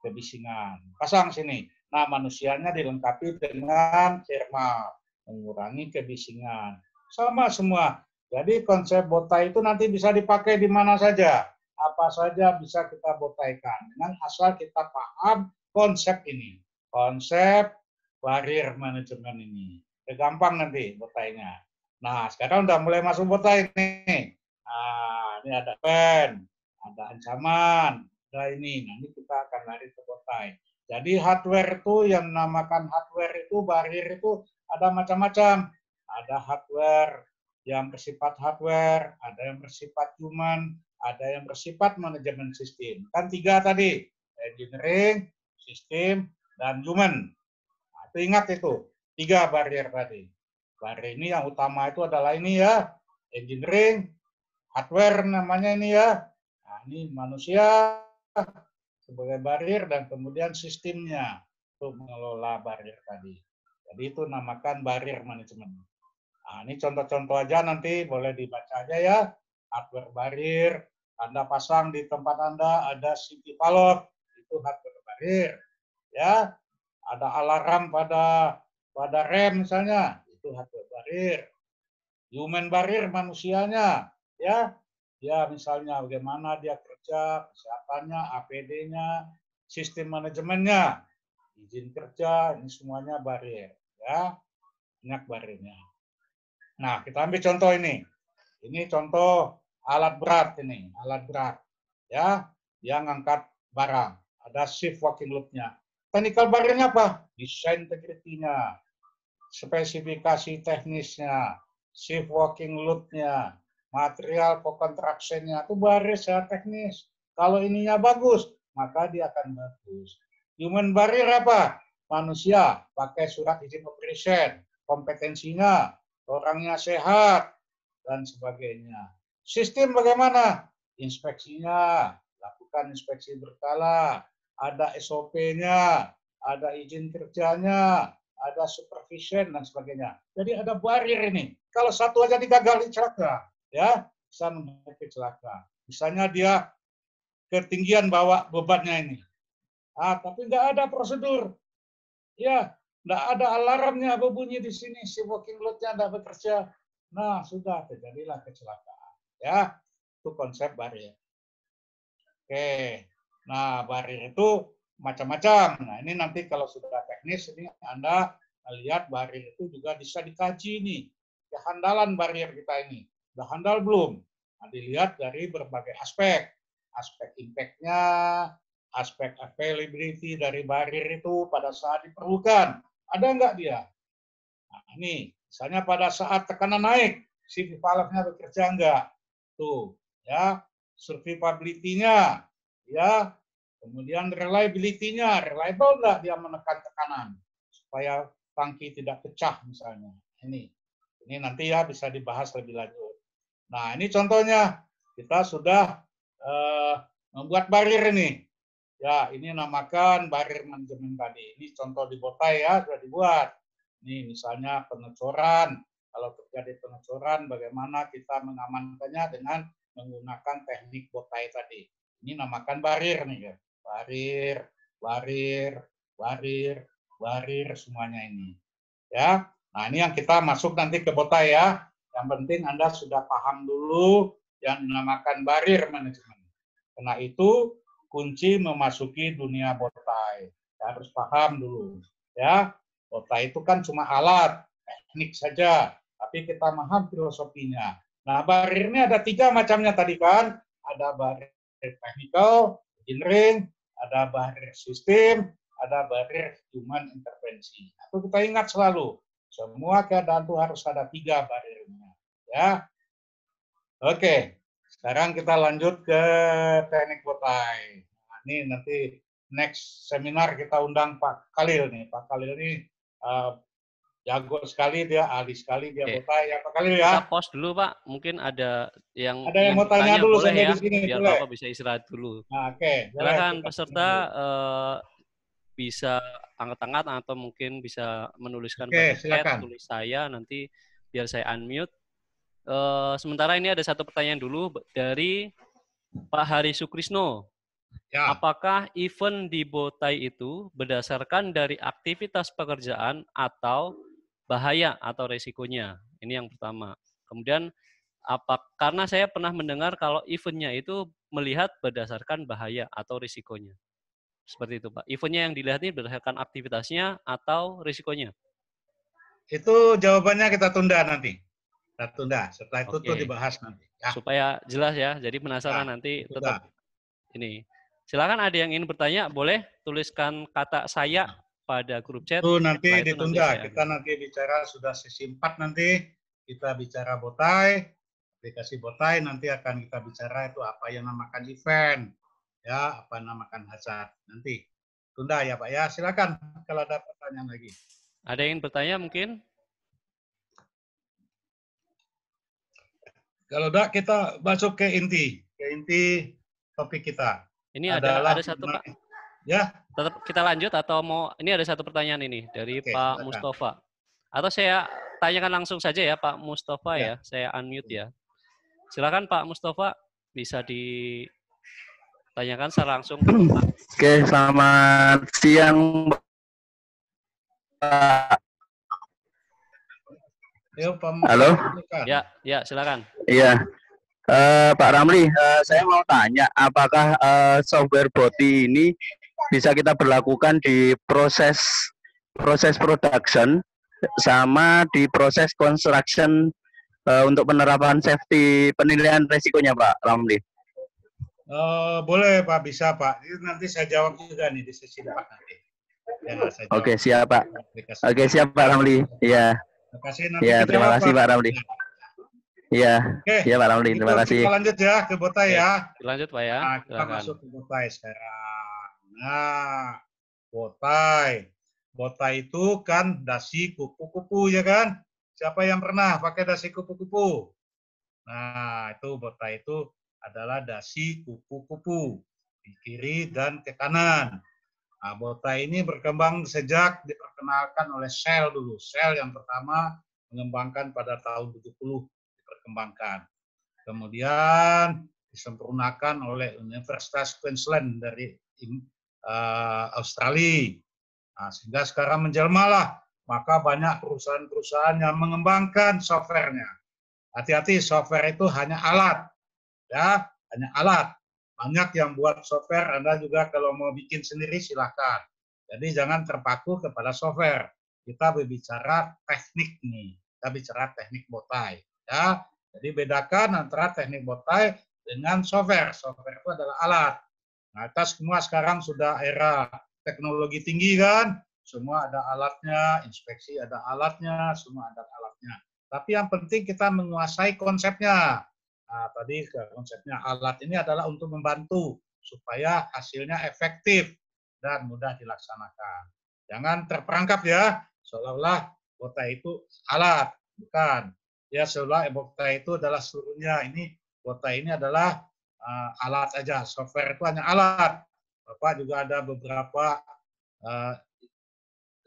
kebisingan. Pasang sini. Nah manusianya dilengkapi dengan thermal mengurangi kebisingan. Sama semua. Jadi konsep bota itu nanti bisa dipakai di mana saja apa saja bisa kita botaikan dengan asal kita paham konsep ini, konsep barrier manajemen ini. Ya, gampang nanti botainya. Nah, sekarang udah mulai masuk botai ini Nah, ini ada pen, ada ancaman, ada ini. nanti kita akan lari ke botai. Jadi hardware itu yang namakan hardware itu barrier itu ada macam-macam. Ada hardware yang bersifat hardware, ada yang bersifat human, ada yang bersifat manajemen sistem. Kan tiga tadi, engineering, sistem, dan human. Nah, itu ingat itu, tiga barrier tadi. Barrier ini yang utama itu adalah ini ya, engineering, hardware namanya ini ya. Nah, ini manusia sebagai barrier dan kemudian sistemnya untuk mengelola barrier tadi. Jadi itu namakan barrier management. Nah, ini contoh-contoh aja nanti boleh dibaca aja ya hardware barrier. Anda pasang di tempat Anda ada city valve, itu hardware barrier. Ya, ada alarm pada pada rem misalnya, itu hardware barrier. Human barrier manusianya, ya. Ya, misalnya bagaimana dia kerja, kesehatannya, APD-nya, sistem manajemennya, izin kerja, ini semuanya barrier, ya. Banyak barirnya. Nah, kita ambil contoh ini. Ini contoh alat berat ini, alat berat. Ya, yang ngangkat barang. Ada shift working loop-nya. Technical barrier-nya apa? Desain integrity-nya, spesifikasi teknisnya, shift working loop-nya, material for contraction nya Itu baris ya teknis. Kalau ininya bagus, maka dia akan bagus. Human barrier apa? Manusia pakai surat izin operation, kompetensinya, orangnya sehat, dan sebagainya. Sistem bagaimana? Inspeksinya, lakukan inspeksi berkala, ada SOP-nya, ada izin kerjanya, ada supervision dan sebagainya. Jadi ada barrier ini. Kalau satu aja digagal celaka, ya bisa menjadi celaka. Misalnya dia ketinggian bawa bebannya ini. Ah, tapi nggak ada prosedur. Ya, nggak ada alarmnya berbunyi di sini, si working load-nya nggak bekerja. Nah, sudah terjadilah kecelakaan. Ya, itu konsep barir. Oke, nah barir itu macam-macam. Nah, ini nanti kalau sudah teknis, ini Anda lihat barir itu juga bisa dikaji nih. Kehandalan barir kita ini. Sudah handal belum? Nah, dilihat dari berbagai aspek. Aspek impact-nya, aspek availability dari barir itu pada saat diperlukan. Ada nggak dia? Nah, ini Misalnya pada saat tekanan naik, CV valve-nya bekerja enggak? Tuh, ya. Survivability-nya, ya. Kemudian reliability-nya, reliable enggak dia menekan tekanan supaya tangki tidak pecah misalnya. Ini. Ini nanti ya bisa dibahas lebih lanjut. Nah, ini contohnya kita sudah eh, membuat barir ini. Ya, ini namakan barir manajemen tadi. Ini contoh di Botai ya, sudah dibuat. Ini misalnya pengecoran. Kalau terjadi pengecoran, bagaimana kita mengamankannya dengan menggunakan teknik botai tadi. Ini namakan barir nih ya. Barir, barir, barir, barir semuanya ini. Ya. Nah, ini yang kita masuk nanti ke botai ya. Yang penting Anda sudah paham dulu yang dinamakan barir manajemen. Karena itu kunci memasuki dunia botai. Harus paham dulu. Ya, Kota itu kan cuma alat, teknik saja, tapi kita paham filosofinya. Nah, barirnya ada tiga macamnya tadi kan. Ada barir technical, engineering, ada barir sistem, ada barir human intervensi. Itu kita ingat selalu. Semua keadaan itu harus ada tiga barirnya. Ya. Oke, sekarang kita lanjut ke teknik botai. Nah, ini nanti next seminar kita undang Pak Khalil nih. Pak Khalil ini uh, jago sekali dia, ahli sekali dia okay. tanya Apa kali ya? Kita pause dulu Pak, mungkin ada yang ada yang mau tanya, dulu boleh ya, di sini. Biar boleh. Bapak bisa istirahat dulu. Nah, Oke. Okay. Silakan peserta uh, bisa angkat tangan atau mungkin bisa menuliskan okay, pada chat tulis saya nanti biar saya unmute. Uh, sementara ini ada satu pertanyaan dulu dari Pak Hari Sukrisno. Ya. Apakah event di Botai itu berdasarkan dari aktivitas pekerjaan atau bahaya atau resikonya? Ini yang pertama. Kemudian apa karena saya pernah mendengar kalau eventnya itu melihat berdasarkan bahaya atau risikonya. Seperti itu, Pak. Eventnya yang dilihat ini berdasarkan aktivitasnya atau risikonya? Itu jawabannya kita tunda nanti. Kita tunda. Setelah itu okay. tuh dibahas nanti. Ya. Supaya jelas ya. Jadi penasaran nah, nanti tetap ini. Silakan ada yang ingin bertanya, boleh tuliskan kata saya pada grup chat. Itu nanti nah, itu ditunda. Nanti kita nanti bicara sudah sesi 4 nanti. Kita bicara botai, aplikasi botai nanti akan kita bicara itu apa yang namakan event, ya apa namakan hazard. Nanti tunda ya Pak ya. Silakan kalau ada pertanyaan lagi. Ada yang ingin bertanya mungkin? Kalau tidak kita masuk ke inti, ke inti topik kita. Ini ada adalah, ada satu Pak. Ya. Tetap kita lanjut atau mau ini ada satu pertanyaan ini dari Oke, Pak silakan. Mustafa. Atau saya tanyakan langsung saja ya Pak Mustafa ya. ya. Saya unmute ya. Silakan Pak Mustafa bisa ditanyakan secara langsung. Oke, selamat siang Pak. Halo. Ya, ya, silakan. Iya. Uh, Pak Ramli, uh, saya mau tanya, apakah uh, software boti ini bisa kita berlakukan di proses proses production sama di proses construction uh, untuk penerapan safety penilaian resikonya, Pak Ramli? Uh, boleh Pak, bisa Pak. Nanti saya jawab juga nih di sesi depan nanti. Ya, Oke, okay, siap Pak. Oke, okay, siap Pak Ramli. Iya. Terima kasih. Ya, terima kasih Pak Ramli. Iya. Iya. Oke. Iya Pak Ramli, terima kasih. Kita lanjut ya ke Botai ya. Lanjut Pak ya. Nah, kita Silahkan. masuk ke Botai sekarang. Nah, Botai. Botai itu kan dasi kupu-kupu ya kan? Siapa yang pernah pakai dasi kupu-kupu? Nah, itu botai itu adalah dasi kupu-kupu di kiri dan ke kanan. Nah, botai ini berkembang sejak diperkenalkan oleh Shell dulu. Shell yang pertama mengembangkan pada tahun 70 kembangkan. Kemudian disempurnakan oleh Universitas Queensland dari uh, Australia. Nah, sehingga sekarang menjelmalah, maka banyak perusahaan-perusahaan yang mengembangkan softwarenya. Hati-hati, software itu hanya alat, ya, hanya alat. Banyak yang buat software, Anda juga kalau mau bikin sendiri silakan. Jadi jangan terpaku kepada software. Kita berbicara teknik nih, kita bicara teknik botai, ya. Jadi bedakan antara teknik botai dengan software. Software itu adalah alat. Nah, kita semua sekarang sudah era teknologi tinggi kan, semua ada alatnya, inspeksi ada alatnya, semua ada alatnya. Tapi yang penting kita menguasai konsepnya. Nah, tadi konsepnya alat ini adalah untuk membantu supaya hasilnya efektif dan mudah dilaksanakan. Jangan terperangkap ya, seolah-olah botai itu alat, bukan ya seolah Ebokta itu adalah seluruhnya. Ini kota ini adalah uh, alat aja. Software itu hanya alat. Bapak juga ada beberapa uh,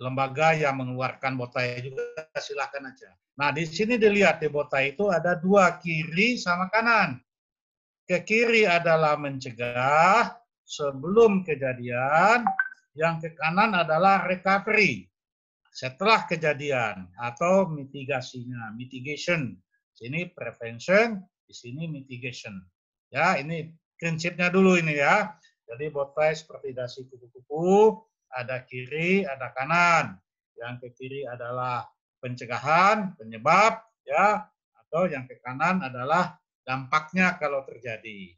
lembaga yang mengeluarkan botai juga silahkan aja. Nah di sini dilihat di botai itu ada dua kiri sama kanan. Ke kiri adalah mencegah sebelum kejadian, yang ke kanan adalah recovery setelah kejadian atau mitigasinya, mitigation. Sini prevention, di sini mitigation. Ya, ini prinsipnya dulu ini ya. Jadi botai seperti dasi kupu-kupu, ada kiri, ada kanan. Yang ke kiri adalah pencegahan, penyebab, ya, atau yang ke kanan adalah dampaknya kalau terjadi.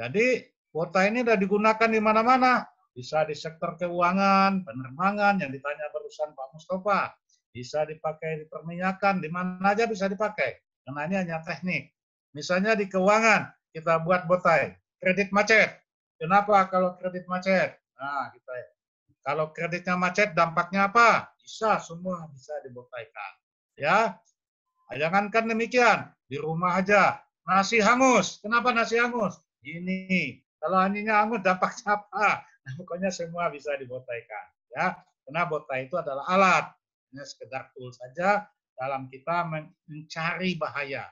Jadi kuota ini sudah digunakan di mana-mana bisa di sektor keuangan, penerbangan yang ditanya barusan Pak Mustafa, bisa dipakai di perminyakan, di mana aja bisa dipakai. Karena ini hanya teknik. Misalnya di keuangan, kita buat botai, kredit macet. Kenapa kalau kredit macet? Nah, kita gitu ya. kalau kreditnya macet dampaknya apa? Bisa semua bisa dibotaikan. Ya. Jangankan demikian, di rumah aja. Nasi hangus. Kenapa nasi hangus? Ini kalau aninya hangus dampaknya apa? Nah, pokoknya semua bisa dibotaikan. Ya, karena botai itu adalah alat, hanya sekedar tool saja dalam kita mencari bahaya.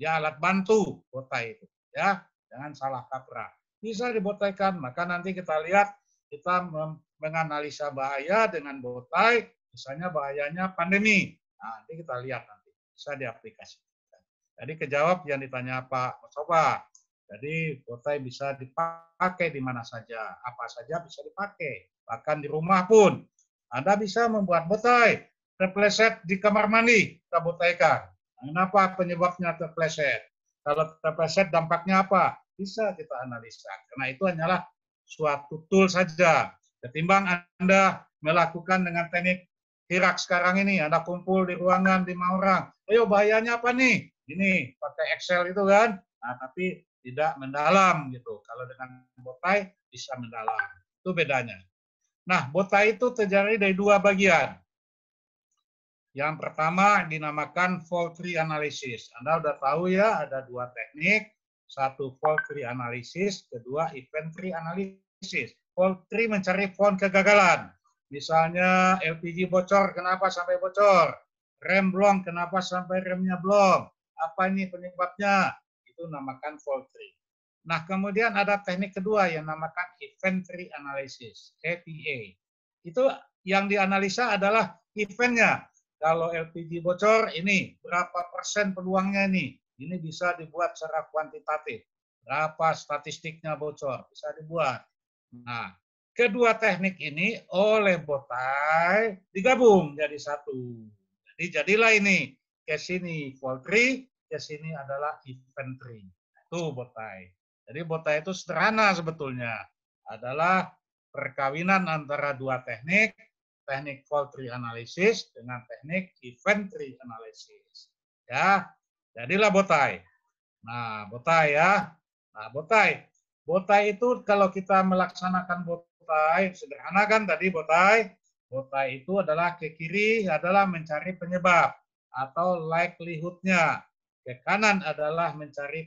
Dia alat bantu botai itu. Ya, jangan salah kaprah. Bisa dibotaikan, maka nanti kita lihat kita menganalisa bahaya dengan botai, misalnya bahayanya pandemi. Nah, nanti kita lihat nanti bisa diaplikasikan. Jadi kejawab yang ditanya Pak Mustafa, jadi botai bisa dipakai di mana saja, apa saja bisa dipakai, bahkan di rumah pun. Anda bisa membuat botai, terpleset di kamar mandi, kita botaikan. Kenapa penyebabnya terpleset? Kalau terpleset dampaknya apa? Bisa kita analisa. Karena itu hanyalah suatu tool saja. Ketimbang Anda melakukan dengan teknik hirak sekarang ini, Anda kumpul di ruangan lima orang. Ayo bahayanya apa nih? Ini pakai Excel itu kan. Nah, tapi tidak mendalam gitu. Kalau dengan botai bisa mendalam. Itu bedanya. Nah, botai itu terjadi dari dua bagian. Yang pertama dinamakan fault tree analysis. Anda sudah tahu ya ada dua teknik. Satu fault tree analysis, kedua event tree analysis. Fault tree mencari font kegagalan. Misalnya LPG bocor, kenapa sampai bocor? Rem blong, kenapa sampai remnya blong? Apa ini penyebabnya? itu namakan fault tree. Nah, kemudian ada teknik kedua yang namakan event tree analysis, ETA. Itu yang dianalisa adalah eventnya. Kalau LPG bocor, ini berapa persen peluangnya ini? Ini bisa dibuat secara kuantitatif. Berapa statistiknya bocor? Bisa dibuat. Nah, kedua teknik ini oleh Botai digabung jadi satu. Jadi jadilah ini ke sini fault tree, case ini adalah inventory. Itu botai. Jadi botai itu sederhana sebetulnya. Adalah perkawinan antara dua teknik, teknik tree analysis dengan teknik inventory analysis. Ya, jadilah botai. Nah, botai ya. Nah, botai. Botai itu kalau kita melaksanakan botai, sederhana kan tadi botai. Botai itu adalah ke kiri adalah mencari penyebab atau likelihood-nya ke kanan adalah mencari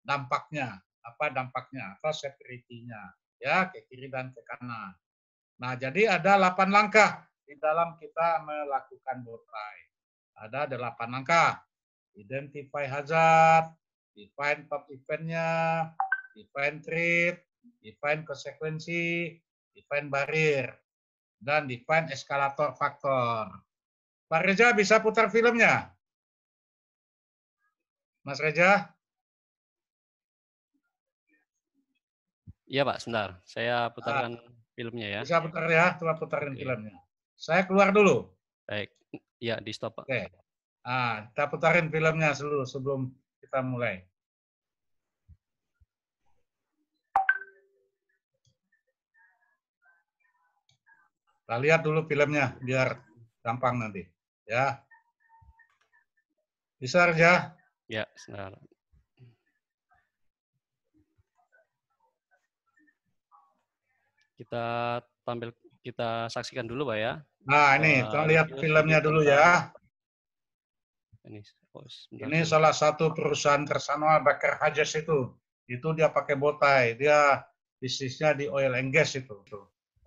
dampaknya, apa dampaknya, apa severity-nya, ya ke kiri dan ke kanan. Nah, jadi ada 8 langkah di dalam kita melakukan botai. Ada 8 langkah. Identify hazard, define top eventnya, define threat, define konsekuensi, define barrier, dan define eskalator faktor. Pak Reza bisa putar filmnya? Mas Reja. Iya Pak, sebentar. Saya ah. putarkan ah, filmnya ya. Bisa putar ya, coba putarin Oke. Iya. filmnya. Saya keluar dulu. Baik, ya di stop Pak. Oke. Ah, kita putarin filmnya dulu sebelum kita mulai. Kita lihat dulu filmnya biar gampang nanti. Ya. Bisa ya? Ya, benar. Kita tampil kita saksikan dulu, Pak ya. Nah, ini eh, kita lihat filmnya dulu ya. Ini, oh, ini salah satu perusahaan tersanwa Bakar Hajes itu. Itu dia pakai botai. Dia bisnisnya di oil and gas itu.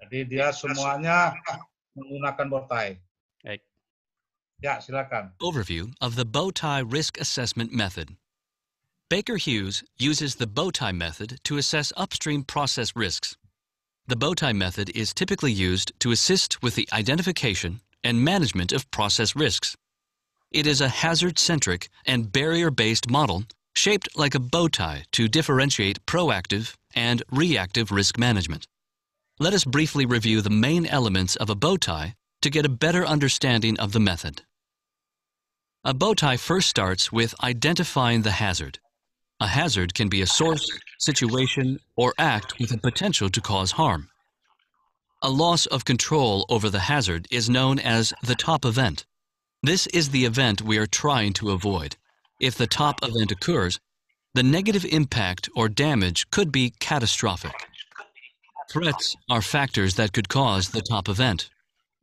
Jadi dia iya, semuanya menggunakan botai. Ya, silakan. Overview of the Bowtie Risk Assessment Method. Baker Hughes uses the Bowtie method to assess upstream process risks. The Bowtie method is typically used to assist with the identification and management of process risks. It is a hazard-centric and barrier-based model shaped like a bow tie to differentiate proactive and reactive risk management. Let us briefly review the main elements of a bow tie to get a better understanding of the method. A bow tie first starts with identifying the hazard. A hazard can be a source, situation, or act with a potential to cause harm. A loss of control over the hazard is known as the top event. This is the event we are trying to avoid. If the top event occurs, the negative impact or damage could be catastrophic. Threats are factors that could cause the top event.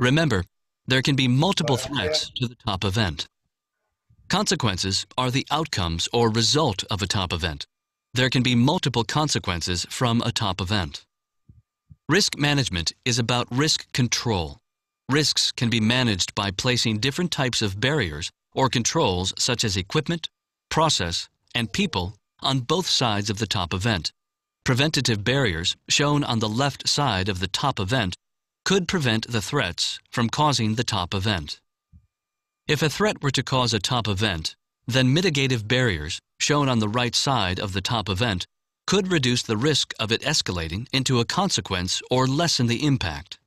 Remember, there can be multiple threats to the top event. Consequences are the outcomes or result of a top event. There can be multiple consequences from a top event. Risk management is about risk control. Risks can be managed by placing different types of barriers or controls such as equipment, process, and people on both sides of the top event. Preventative barriers, shown on the left side of the top event, could prevent the threats from causing the top event. If a threat were to cause a top event, then mitigative barriers, shown on the right side of the top event, could reduce the risk of it escalating into a consequence or lessen the impact.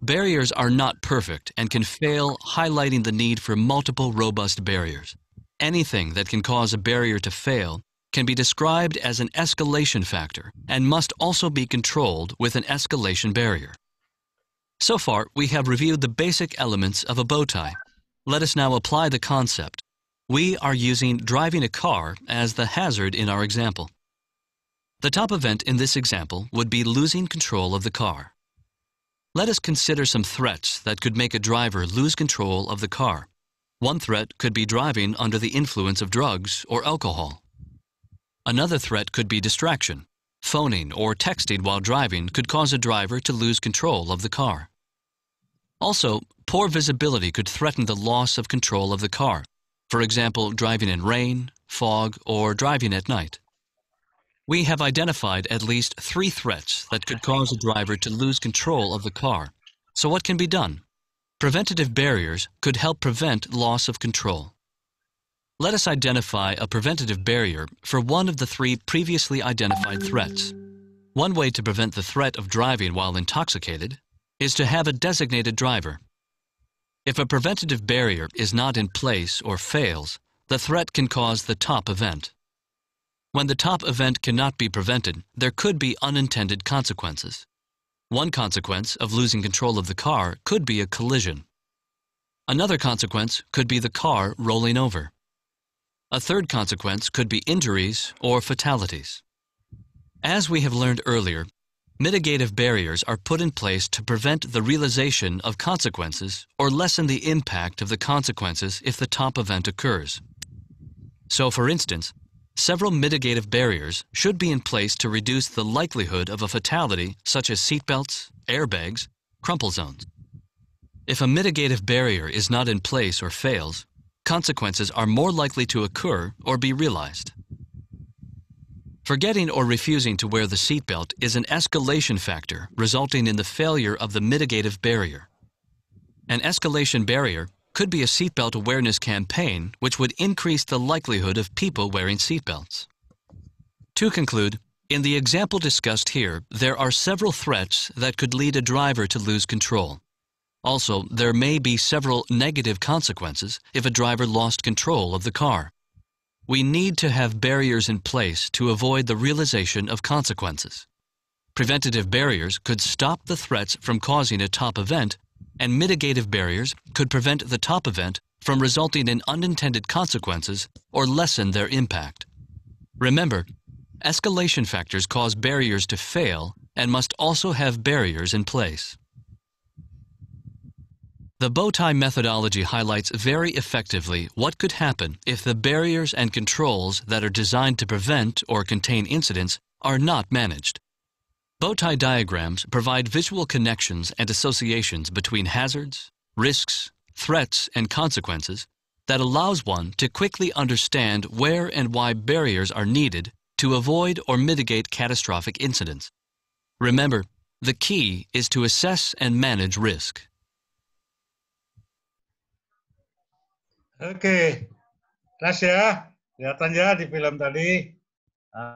Barriers are not perfect and can fail, highlighting the need for multiple robust barriers. Anything that can cause a barrier to fail can be described as an escalation factor and must also be controlled with an escalation barrier. So far, we have reviewed the basic elements of a bow tie. Let us now apply the concept. We are using driving a car as the hazard in our example. The top event in this example would be losing control of the car. Let us consider some threats that could make a driver lose control of the car. One threat could be driving under the influence of drugs or alcohol. Another threat could be distraction. Phoning or texting while driving could cause a driver to lose control of the car. Also, poor visibility could threaten the loss of control of the car, for example, driving in rain, fog, or driving at night. We have identified at least three threats that could cause a driver to lose control of the car. So what can be done? Preventative barriers could help prevent loss of control. Let us identify a preventative barrier for one of the three previously identified threats. One way to prevent the threat of driving while intoxicated is to have a designated driver. If a preventative barrier is not in place or fails, the threat can cause the top event. When the top event cannot be prevented, there could be unintended consequences. One consequence of losing control of the car could be a collision. Another consequence could be the car rolling over. A third consequence could be injuries or fatalities. As we have learned earlier, Mitigative barriers are put in place to prevent the realization of consequences or lessen the impact of the consequences if the top event occurs. So, for instance, several mitigative barriers should be in place to reduce the likelihood of a fatality such as seatbelts, airbags, crumple zones. If a mitigative barrier is not in place or fails, consequences are more likely to occur or be realized. Forgetting or refusing to wear the seatbelt is an escalation factor resulting in the failure of the mitigative barrier. An escalation barrier could be a seatbelt awareness campaign which would increase the likelihood of people wearing seatbelts. To conclude, in the example discussed here, there are several threats that could lead a driver to lose control. Also, there may be several negative consequences if a driver lost control of the car. We need to have barriers in place to avoid the realization of consequences. Preventative barriers could stop the threats from causing a top event, and mitigative barriers could prevent the top event from resulting in unintended consequences or lessen their impact. Remember, escalation factors cause barriers to fail and must also have barriers in place. The bowtie methodology highlights very effectively what could happen if the barriers and controls that are designed to prevent or contain incidents are not managed. Bowtie diagrams provide visual connections and associations between hazards, risks, threats, and consequences that allows one to quickly understand where and why barriers are needed to avoid or mitigate catastrophic incidents. Remember, the key is to assess and manage risk. Oke, Nas ya, kelihatan ya di film tadi.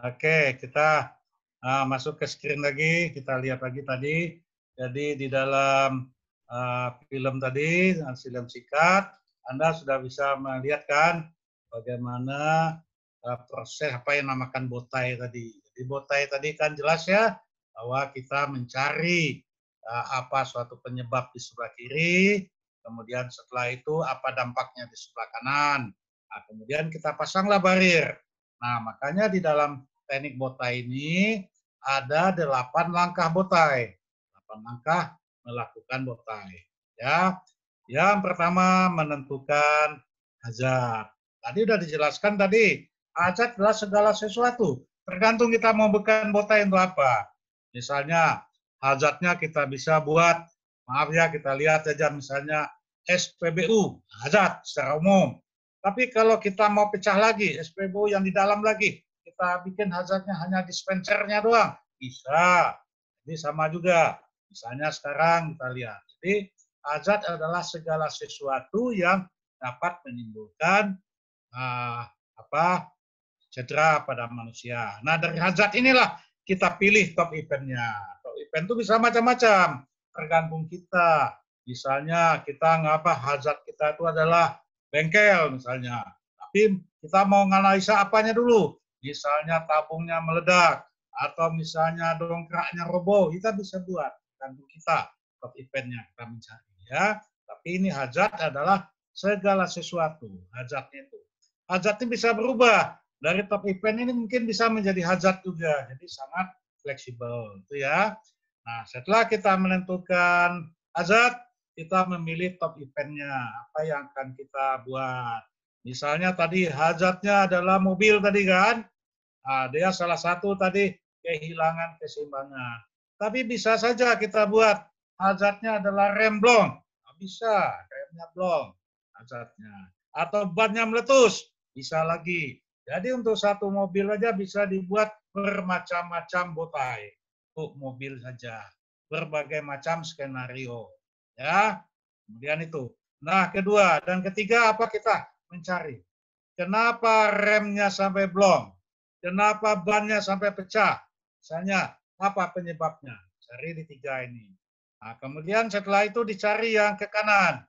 Oke, kita uh, masuk ke screen lagi, kita lihat lagi tadi. Jadi di dalam uh, film tadi, film sikat, Anda sudah bisa melihatkan bagaimana uh, proses apa yang namakan botai tadi. Jadi botai tadi kan jelas ya bahwa kita mencari uh, apa suatu penyebab di sebelah kiri, Kemudian setelah itu apa dampaknya di sebelah kanan. Nah, kemudian kita pasanglah barir. Nah, makanya di dalam teknik botai ini ada delapan langkah botai. Delapan langkah melakukan botai. Ya, yang pertama menentukan hajat. Tadi sudah dijelaskan tadi, hajat adalah segala sesuatu. Tergantung kita mau bukan botai untuk apa. Misalnya, hajatnya kita bisa buat, maaf ya kita lihat saja misalnya SPBU, hajat nah, secara umum. Tapi kalau kita mau pecah lagi, SPBU yang di dalam lagi, kita bikin hazardnya hanya dispensernya doang, bisa. ini sama juga. Misalnya sekarang kita lihat. Jadi hajat adalah segala sesuatu yang dapat menimbulkan uh, apa cedera pada manusia. Nah dari hazard inilah kita pilih top eventnya. Top event itu bisa macam-macam, tergantung kita. Misalnya kita ngapa hazard kita itu adalah bengkel misalnya. Tapi kita mau nganalisa apanya dulu. Misalnya tabungnya meledak atau misalnya dongkraknya roboh, kita bisa buat kantor kita top eventnya kita mencari ya. Tapi ini hazard adalah segala sesuatu hazardnya itu. Hazardnya bisa berubah dari top event ini mungkin bisa menjadi hazard juga. Jadi sangat fleksibel itu ya. Nah, setelah kita menentukan hazard, kita memilih top eventnya, apa yang akan kita buat. Misalnya tadi hajatnya adalah mobil tadi kan, nah, dia salah satu tadi kehilangan keseimbangan. Tapi bisa saja kita buat hajatnya adalah rem blong, nah, bisa remnya blong hajatnya. Atau bannya meletus, bisa lagi. Jadi untuk satu mobil aja bisa dibuat bermacam-macam botai. Untuk mobil saja, berbagai macam skenario. Ya, kemudian itu. Nah, kedua dan ketiga apa kita mencari? Kenapa remnya sampai blong? Kenapa bannya sampai pecah? Misalnya, apa penyebabnya? Cari di tiga ini. Nah, kemudian setelah itu dicari yang ke kanan.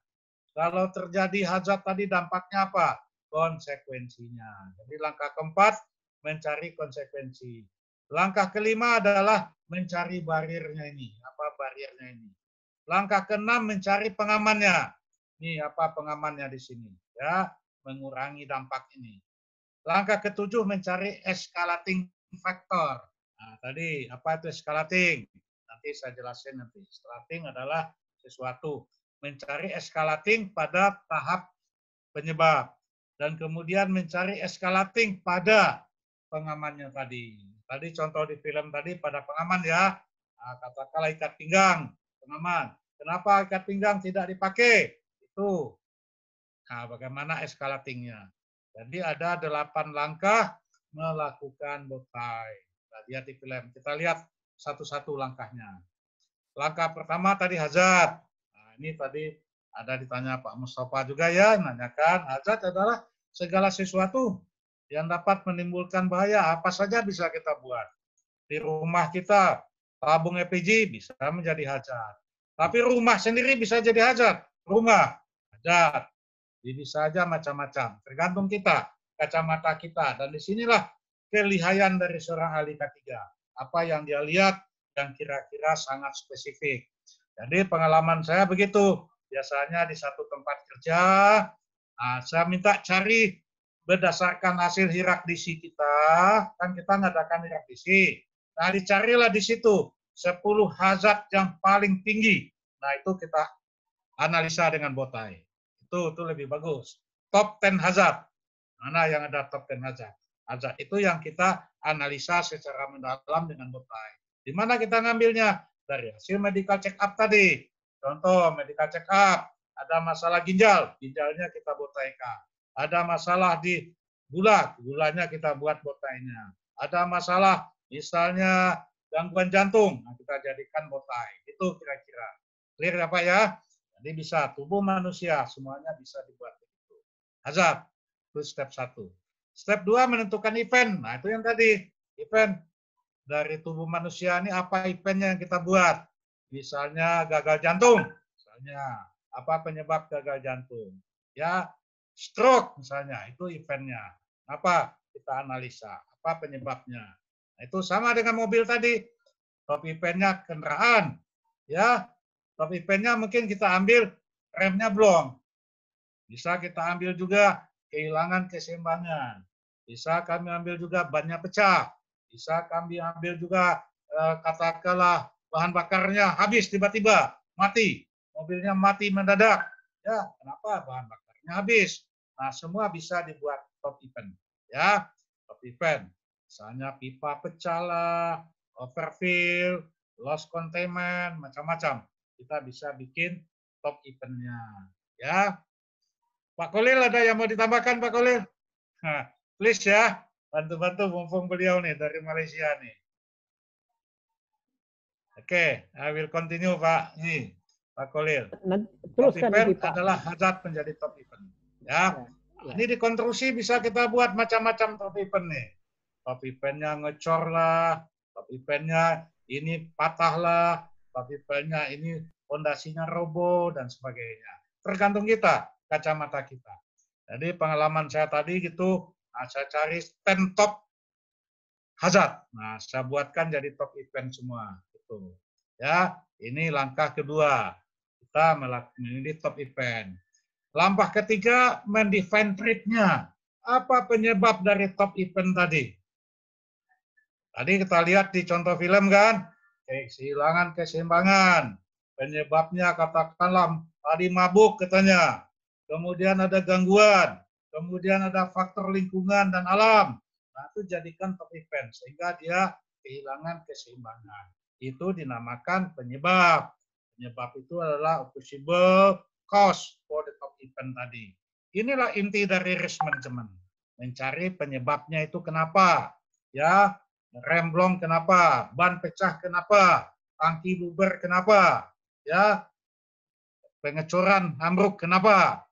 Kalau terjadi hazard tadi dampaknya apa? Konsekuensinya. Jadi langkah keempat, mencari konsekuensi. Langkah kelima adalah mencari barirnya ini. Apa barirnya ini? Langkah keenam mencari pengamannya. Ini apa pengamannya di sini ya, mengurangi dampak ini. Langkah ketujuh mencari escalating factor. Nah, tadi apa itu escalating? Nanti saya jelaskan nanti. Escalating adalah sesuatu mencari escalating pada tahap penyebab dan kemudian mencari escalating pada pengamannya tadi. Tadi contoh di film tadi pada pengaman ya, nah, katakanlah ikat pinggang teman kenapa ikat pinggang tidak dipakai? Itu. Nah, bagaimana eskalatingnya? Jadi ada delapan langkah melakukan botai. Tadi nah, lihat di film. Kita lihat satu-satu langkahnya. Langkah pertama tadi hazard. Nah, ini tadi ada ditanya Pak Mustafa juga ya, nanyakan hazard adalah segala sesuatu yang dapat menimbulkan bahaya. Apa saja bisa kita buat. Di rumah kita, Tabung LPG bisa menjadi hajat. Tapi rumah sendiri bisa jadi hajat. Rumah, hajat. Jadi saja macam-macam. Tergantung kita, kacamata kita. Dan disinilah kelihayan dari seorang ahli K3. Apa yang dia lihat dan kira-kira sangat spesifik. Jadi pengalaman saya begitu. Biasanya di satu tempat kerja, nah, saya minta cari berdasarkan hasil hirak disi kita, kan kita ngadakan hirak disi Nah, dicarilah di situ 10 hazard yang paling tinggi. Nah, itu kita analisa dengan botai. Itu itu lebih bagus. Top 10 hazard. Mana yang ada top 10 hazard? Hazard itu yang kita analisa secara mendalam dengan botai. Di mana kita ngambilnya? Dari hasil medical check up tadi. Contoh medical check up, ada masalah ginjal, ginjalnya kita botaikan. Ada masalah di gula, gulanya kita buat botainya. Ada masalah Misalnya gangguan jantung, nah kita jadikan botai. Itu kira-kira. Clear ya Pak ya? Jadi bisa tubuh manusia semuanya bisa dibuat begitu. Hazard, itu step satu. Step dua menentukan event. Nah itu yang tadi, event. Dari tubuh manusia ini apa eventnya yang kita buat? Misalnya gagal jantung, misalnya apa penyebab gagal jantung? Ya stroke misalnya, itu eventnya. Apa kita analisa? Apa penyebabnya? Nah, itu sama dengan mobil tadi. Top eventnya kendaraan. Ya, top eventnya mungkin kita ambil remnya belum. Bisa kita ambil juga kehilangan keseimbangan. Bisa kami ambil juga bannya pecah. Bisa kami ambil juga eh, katakanlah bahan bakarnya habis tiba-tiba mati mobilnya mati mendadak ya kenapa bahan bakarnya habis nah semua bisa dibuat top event ya top event Misalnya pipa pecah lah, overfill, loss containment, macam-macam. Kita bisa bikin top eventnya. Ya, Pak Kolil ada yang mau ditambahkan Pak Kolil? Nah, please ya, bantu-bantu mumpung beliau nih dari Malaysia nih. Oke, okay, I will continue Pak. Nih, Pak Kolil. terus top event kita. adalah hajat menjadi top event. Ya. ya. Ini dikonstruksi bisa kita buat macam-macam top event nih top eventnya ngecor lah, top eventnya ini patah lah, top eventnya ini fondasinya robo dan sebagainya. Tergantung kita, kacamata kita. Jadi pengalaman saya tadi gitu, nah saya cari stand top hazard. Nah, saya buatkan jadi top event semua. Gitu. Ya, ini langkah kedua. Kita melakukan top event. Langkah ketiga, mendefine trade-nya. Apa penyebab dari top event tadi? Tadi kita lihat di contoh film kan, kehilangan keseimbangan. Penyebabnya katakanlah tadi mabuk katanya. Kemudian ada gangguan. Kemudian ada faktor lingkungan dan alam. Nah itu jadikan top event sehingga dia kehilangan keseimbangan. Itu dinamakan penyebab. Penyebab itu adalah possible cause for the top event tadi. Inilah inti dari risk management. Mencari penyebabnya itu kenapa. Ya, remblong kenapa, ban pecah kenapa, tangki buber kenapa, ya pengecoran ambruk kenapa,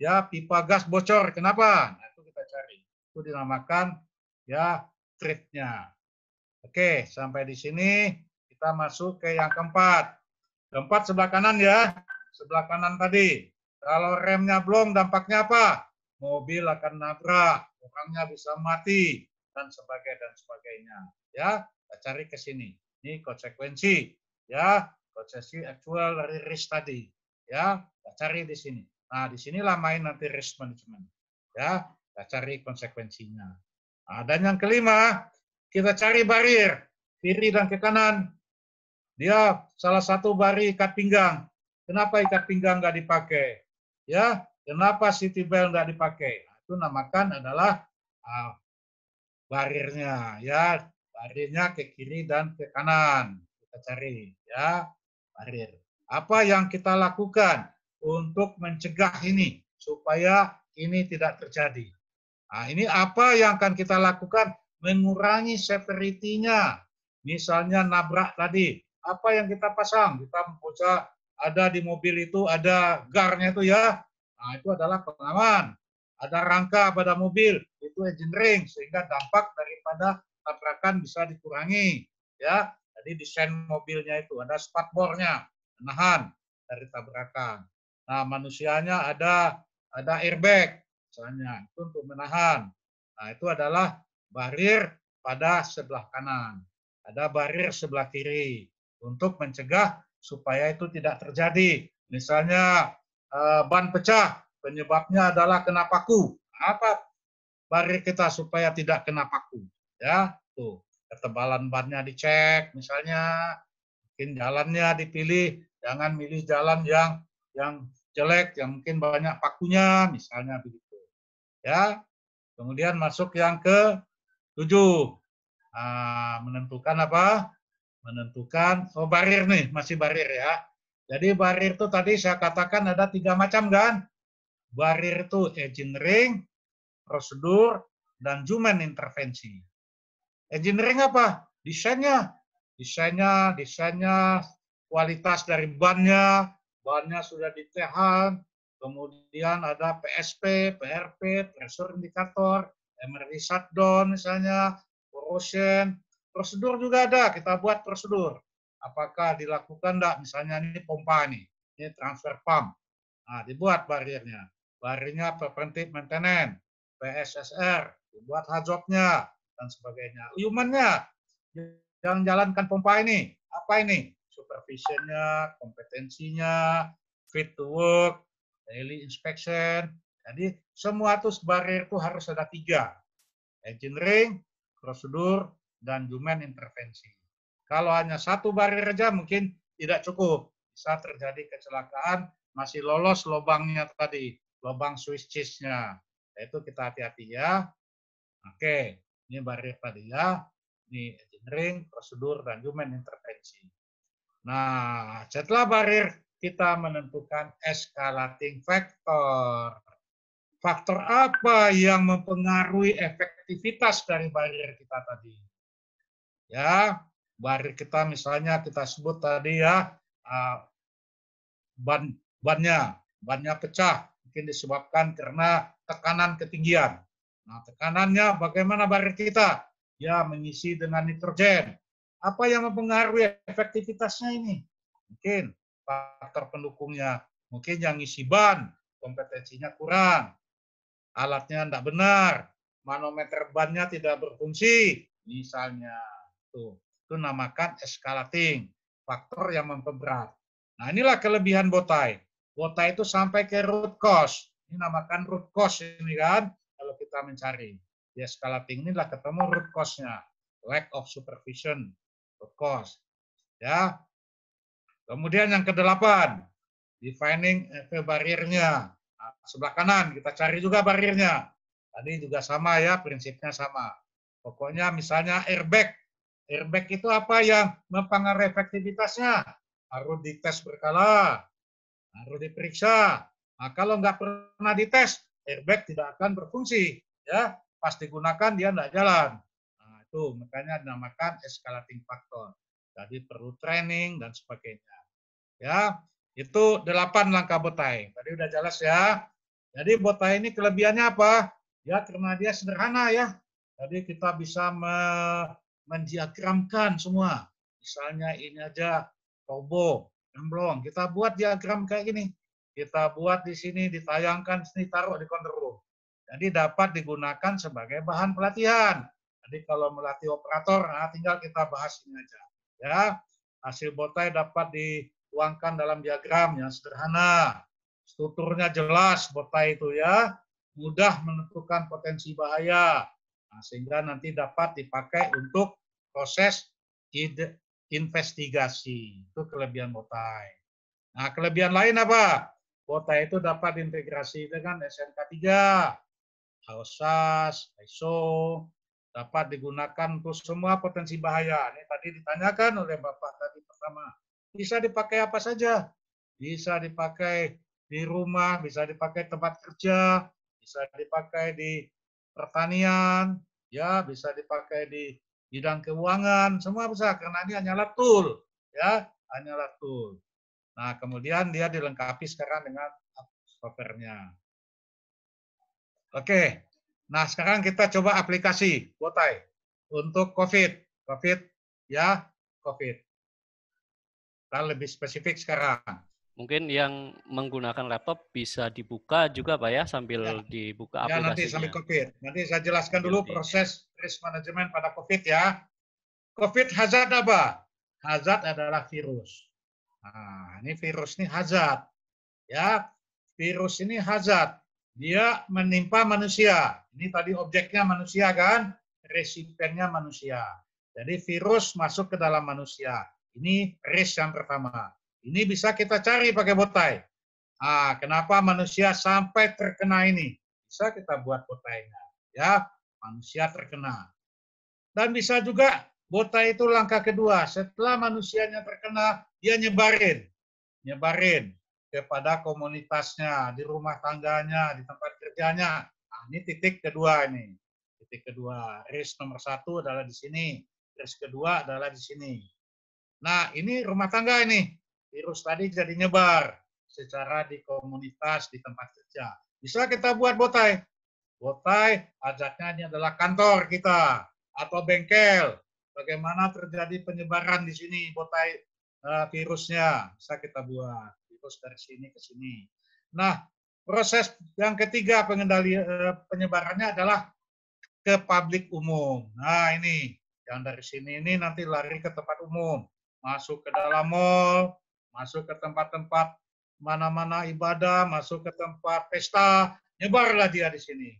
ya pipa gas bocor kenapa, nah, itu kita cari. Itu dinamakan ya triknya. Oke, sampai di sini kita masuk ke yang keempat. Keempat sebelah kanan ya, sebelah kanan tadi. Kalau remnya blong dampaknya apa? Mobil akan nabrak, orangnya bisa mati, dan sebagai dan sebagainya. Ya, kita cari ke sini. Ini konsekuensi, ya, konsekuensi actual dari risk tadi. Ya, kita cari di sini. Nah, di sinilah main nanti risk management. Ya, kita cari konsekuensinya. Nah, dan yang kelima, kita cari barir kiri dan ke kanan. Dia salah satu bari ikat pinggang. Kenapa ikat pinggang nggak dipakai? Ya, kenapa city belt nggak dipakai? Nah, itu namakan adalah uh, barirnya ya barirnya ke kiri dan ke kanan kita cari ya barir apa yang kita lakukan untuk mencegah ini supaya ini tidak terjadi nah, ini apa yang akan kita lakukan mengurangi severity-nya misalnya nabrak tadi apa yang kita pasang kita bisa ada di mobil itu ada garnya itu ya nah itu adalah pengaman ada rangka pada mobil itu engineering sehingga dampak daripada tabrakan bisa dikurangi ya jadi desain mobilnya itu ada spatbornya menahan dari tabrakan nah manusianya ada ada airbag misalnya itu untuk menahan nah itu adalah barir pada sebelah kanan ada barir sebelah kiri untuk mencegah supaya itu tidak terjadi misalnya eh, ban pecah Penyebabnya adalah kena paku. Apa? Mari kita supaya tidak kena paku. Ya, tuh ketebalan bannya dicek misalnya mungkin jalannya dipilih jangan milih jalan yang yang jelek yang mungkin banyak pakunya misalnya begitu ya kemudian masuk yang ke tujuh nah, menentukan apa menentukan oh barir nih masih barir ya jadi barir itu tadi saya katakan ada tiga macam kan Barir itu engineering, prosedur, dan human intervensi. Engineering apa? Desainnya. Desainnya, desainnya, kualitas dari bannya, bannya sudah ditahan, kemudian ada PSP, PRP, pressure indicator, emergency shutdown misalnya, corrosion, prosedur juga ada, kita buat prosedur. Apakah dilakukan enggak? Misalnya ini pompa nih, ini transfer pump. Nah, dibuat bariernya larinya preventive maintenance, PSSR, dibuat hazardnya dan sebagainya. Humannya, yang jalankan pompa ini, apa ini? Supervisionnya, kompetensinya, fit to work, daily inspection. Jadi semua itu barrier itu harus ada tiga. Engineering, prosedur, dan human intervensi. Kalau hanya satu barrier saja mungkin tidak cukup. Saat terjadi kecelakaan, masih lolos lubangnya tadi lubang Swiss cheese-nya. Nah, itu kita hati-hati ya. Oke, ini barrier tadi ya. Ini engineering, prosedur, dan human intervensi. Nah, setelah barrier kita menentukan escalating factor. Faktor apa yang mempengaruhi efektivitas dari barrier kita tadi? Ya, barrier kita misalnya kita sebut tadi ya, ah, ban bannya, bannya pecah, mungkin disebabkan karena tekanan ketinggian. Nah, tekanannya bagaimana barang kita? Ya, mengisi dengan nitrogen. Apa yang mempengaruhi efektivitasnya ini? Mungkin faktor pendukungnya. Mungkin yang ngisi ban, kompetensinya kurang. Alatnya tidak benar. Manometer bannya tidak berfungsi. Misalnya. Tuh. Itu namakan escalating. Faktor yang memperberat. Nah, inilah kelebihan botai. Kuota itu sampai ke root cause. Ini namakan root cause ini kan, kalau kita mencari. Ya, skala tinggi lah ketemu root cause-nya. Lack of supervision, root cause. Ya. Kemudian yang kedelapan, defining eh, barriernya. Nah, sebelah kanan, kita cari juga barrier-nya. Tadi juga sama ya, prinsipnya sama. Pokoknya misalnya airbag. Airbag itu apa yang mempengaruhi efektivitasnya? Harus dites berkala harus diperiksa. Nah, kalau nggak pernah dites, airbag tidak akan berfungsi. Ya, pas digunakan dia nggak jalan. Nah, itu makanya dinamakan escalating factor. Jadi perlu training dan sebagainya. Ya, itu delapan langkah botai. Tadi udah jelas ya. Jadi botai ini kelebihannya apa? Ya, karena dia sederhana ya. Jadi kita bisa me mendiagramkan semua. Misalnya ini aja tombol belum. Kita buat diagram kayak gini. Kita buat di sini, ditayangkan, sini taruh di counter room. Jadi dapat digunakan sebagai bahan pelatihan. Jadi kalau melatih operator, nah tinggal kita bahas ini aja. Ya, hasil botai dapat dituangkan dalam diagram yang sederhana. Strukturnya jelas botai itu ya. Mudah menentukan potensi bahaya. Nah, sehingga nanti dapat dipakai untuk proses investigasi. Itu kelebihan botai. Nah, kelebihan lain apa? Botai itu dapat integrasi dengan SMK 3, AOSAS, ISO, dapat digunakan untuk semua potensi bahaya. Ini tadi ditanyakan oleh Bapak tadi pertama. Bisa dipakai apa saja? Bisa dipakai di rumah, bisa dipakai tempat kerja, bisa dipakai di pertanian, ya bisa dipakai di bidang keuangan, semua bisa karena ini hanyalah tool, ya, hanyalah tool. Nah, kemudian dia dilengkapi sekarang dengan softwarenya. Oke, nah sekarang kita coba aplikasi Botai untuk COVID, COVID ya, COVID. Kita lebih spesifik sekarang. Mungkin yang menggunakan laptop bisa dibuka juga Pak ya sambil ya. dibuka ya, aplikasinya. nanti sambil COVID. Nanti saya jelaskan dulu proses risk management pada COVID ya. COVID hazard apa? Hazard adalah virus. Nah, ini virus ini hazard. Ya, virus ini hazard. Dia menimpa manusia. Ini tadi objeknya manusia kan? Resipennya manusia. Jadi virus masuk ke dalam manusia. Ini risk yang pertama. Ini bisa kita cari pakai botai. Ah, kenapa manusia sampai terkena ini? Bisa kita buat botainya, ya. Manusia terkena. Dan bisa juga botai itu langkah kedua. Setelah manusianya terkena, dia nyebarin. Nyebarin kepada komunitasnya, di rumah tangganya, di tempat kerjanya. Nah, ini titik kedua ini. Titik kedua. Risk nomor satu adalah di sini. Risk kedua adalah di sini. Nah, ini rumah tangga ini virus tadi jadi nyebar secara di komunitas, di tempat kerja. Bisa kita buat botai. Botai ajaknya ini adalah kantor kita atau bengkel. Bagaimana terjadi penyebaran di sini botai uh, virusnya. Bisa kita buat virus dari sini ke sini. Nah, proses yang ketiga pengendali uh, penyebarannya adalah ke publik umum. Nah, ini yang dari sini ini nanti lari ke tempat umum. Masuk ke dalam mall, masuk ke tempat-tempat mana-mana ibadah, masuk ke tempat pesta, nyebarlah dia di sini.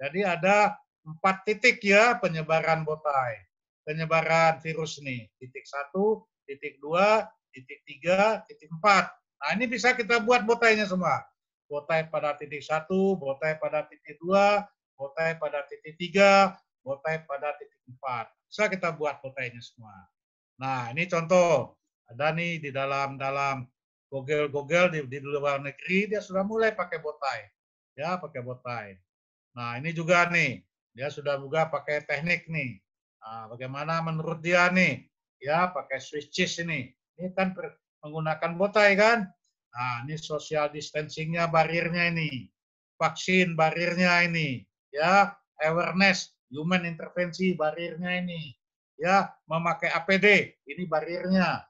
Jadi ada empat titik ya penyebaran botai, penyebaran virus ini. Titik satu, titik dua, titik tiga, titik empat. Nah ini bisa kita buat botainya semua. Botai pada titik satu, botai pada titik dua, botai pada titik tiga, botai pada titik empat. Bisa kita buat botainya semua. Nah ini contoh ada nih di dalam dalam Google-Google di, di luar negeri dia sudah mulai pakai botai. Ya, pakai botai. Nah, ini juga nih, dia sudah juga pakai teknik nih. Nah, bagaimana menurut dia nih? Ya, pakai switches ini. Ini kan menggunakan botai kan? Nah, ini social distancingnya barirnya ini. Vaksin barirnya ini. Ya, awareness, human intervensi barirnya ini. Ya, memakai APD, ini barirnya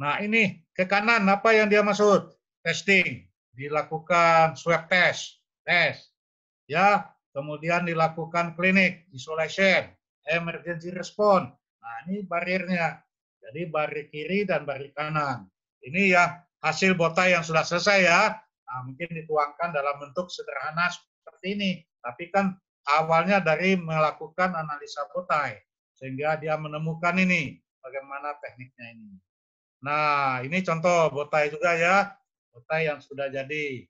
Nah ini ke kanan apa yang dia maksud? Testing. Dilakukan swab test. test Ya, kemudian dilakukan klinik, isolation, emergency response. Nah ini barirnya. Jadi barir kiri dan barir kanan. Ini ya hasil botai yang sudah selesai ya. Nah, mungkin dituangkan dalam bentuk sederhana seperti ini. Tapi kan awalnya dari melakukan analisa botai. Sehingga dia menemukan ini, bagaimana tekniknya ini. Nah, ini contoh botai juga ya. Botai yang sudah jadi.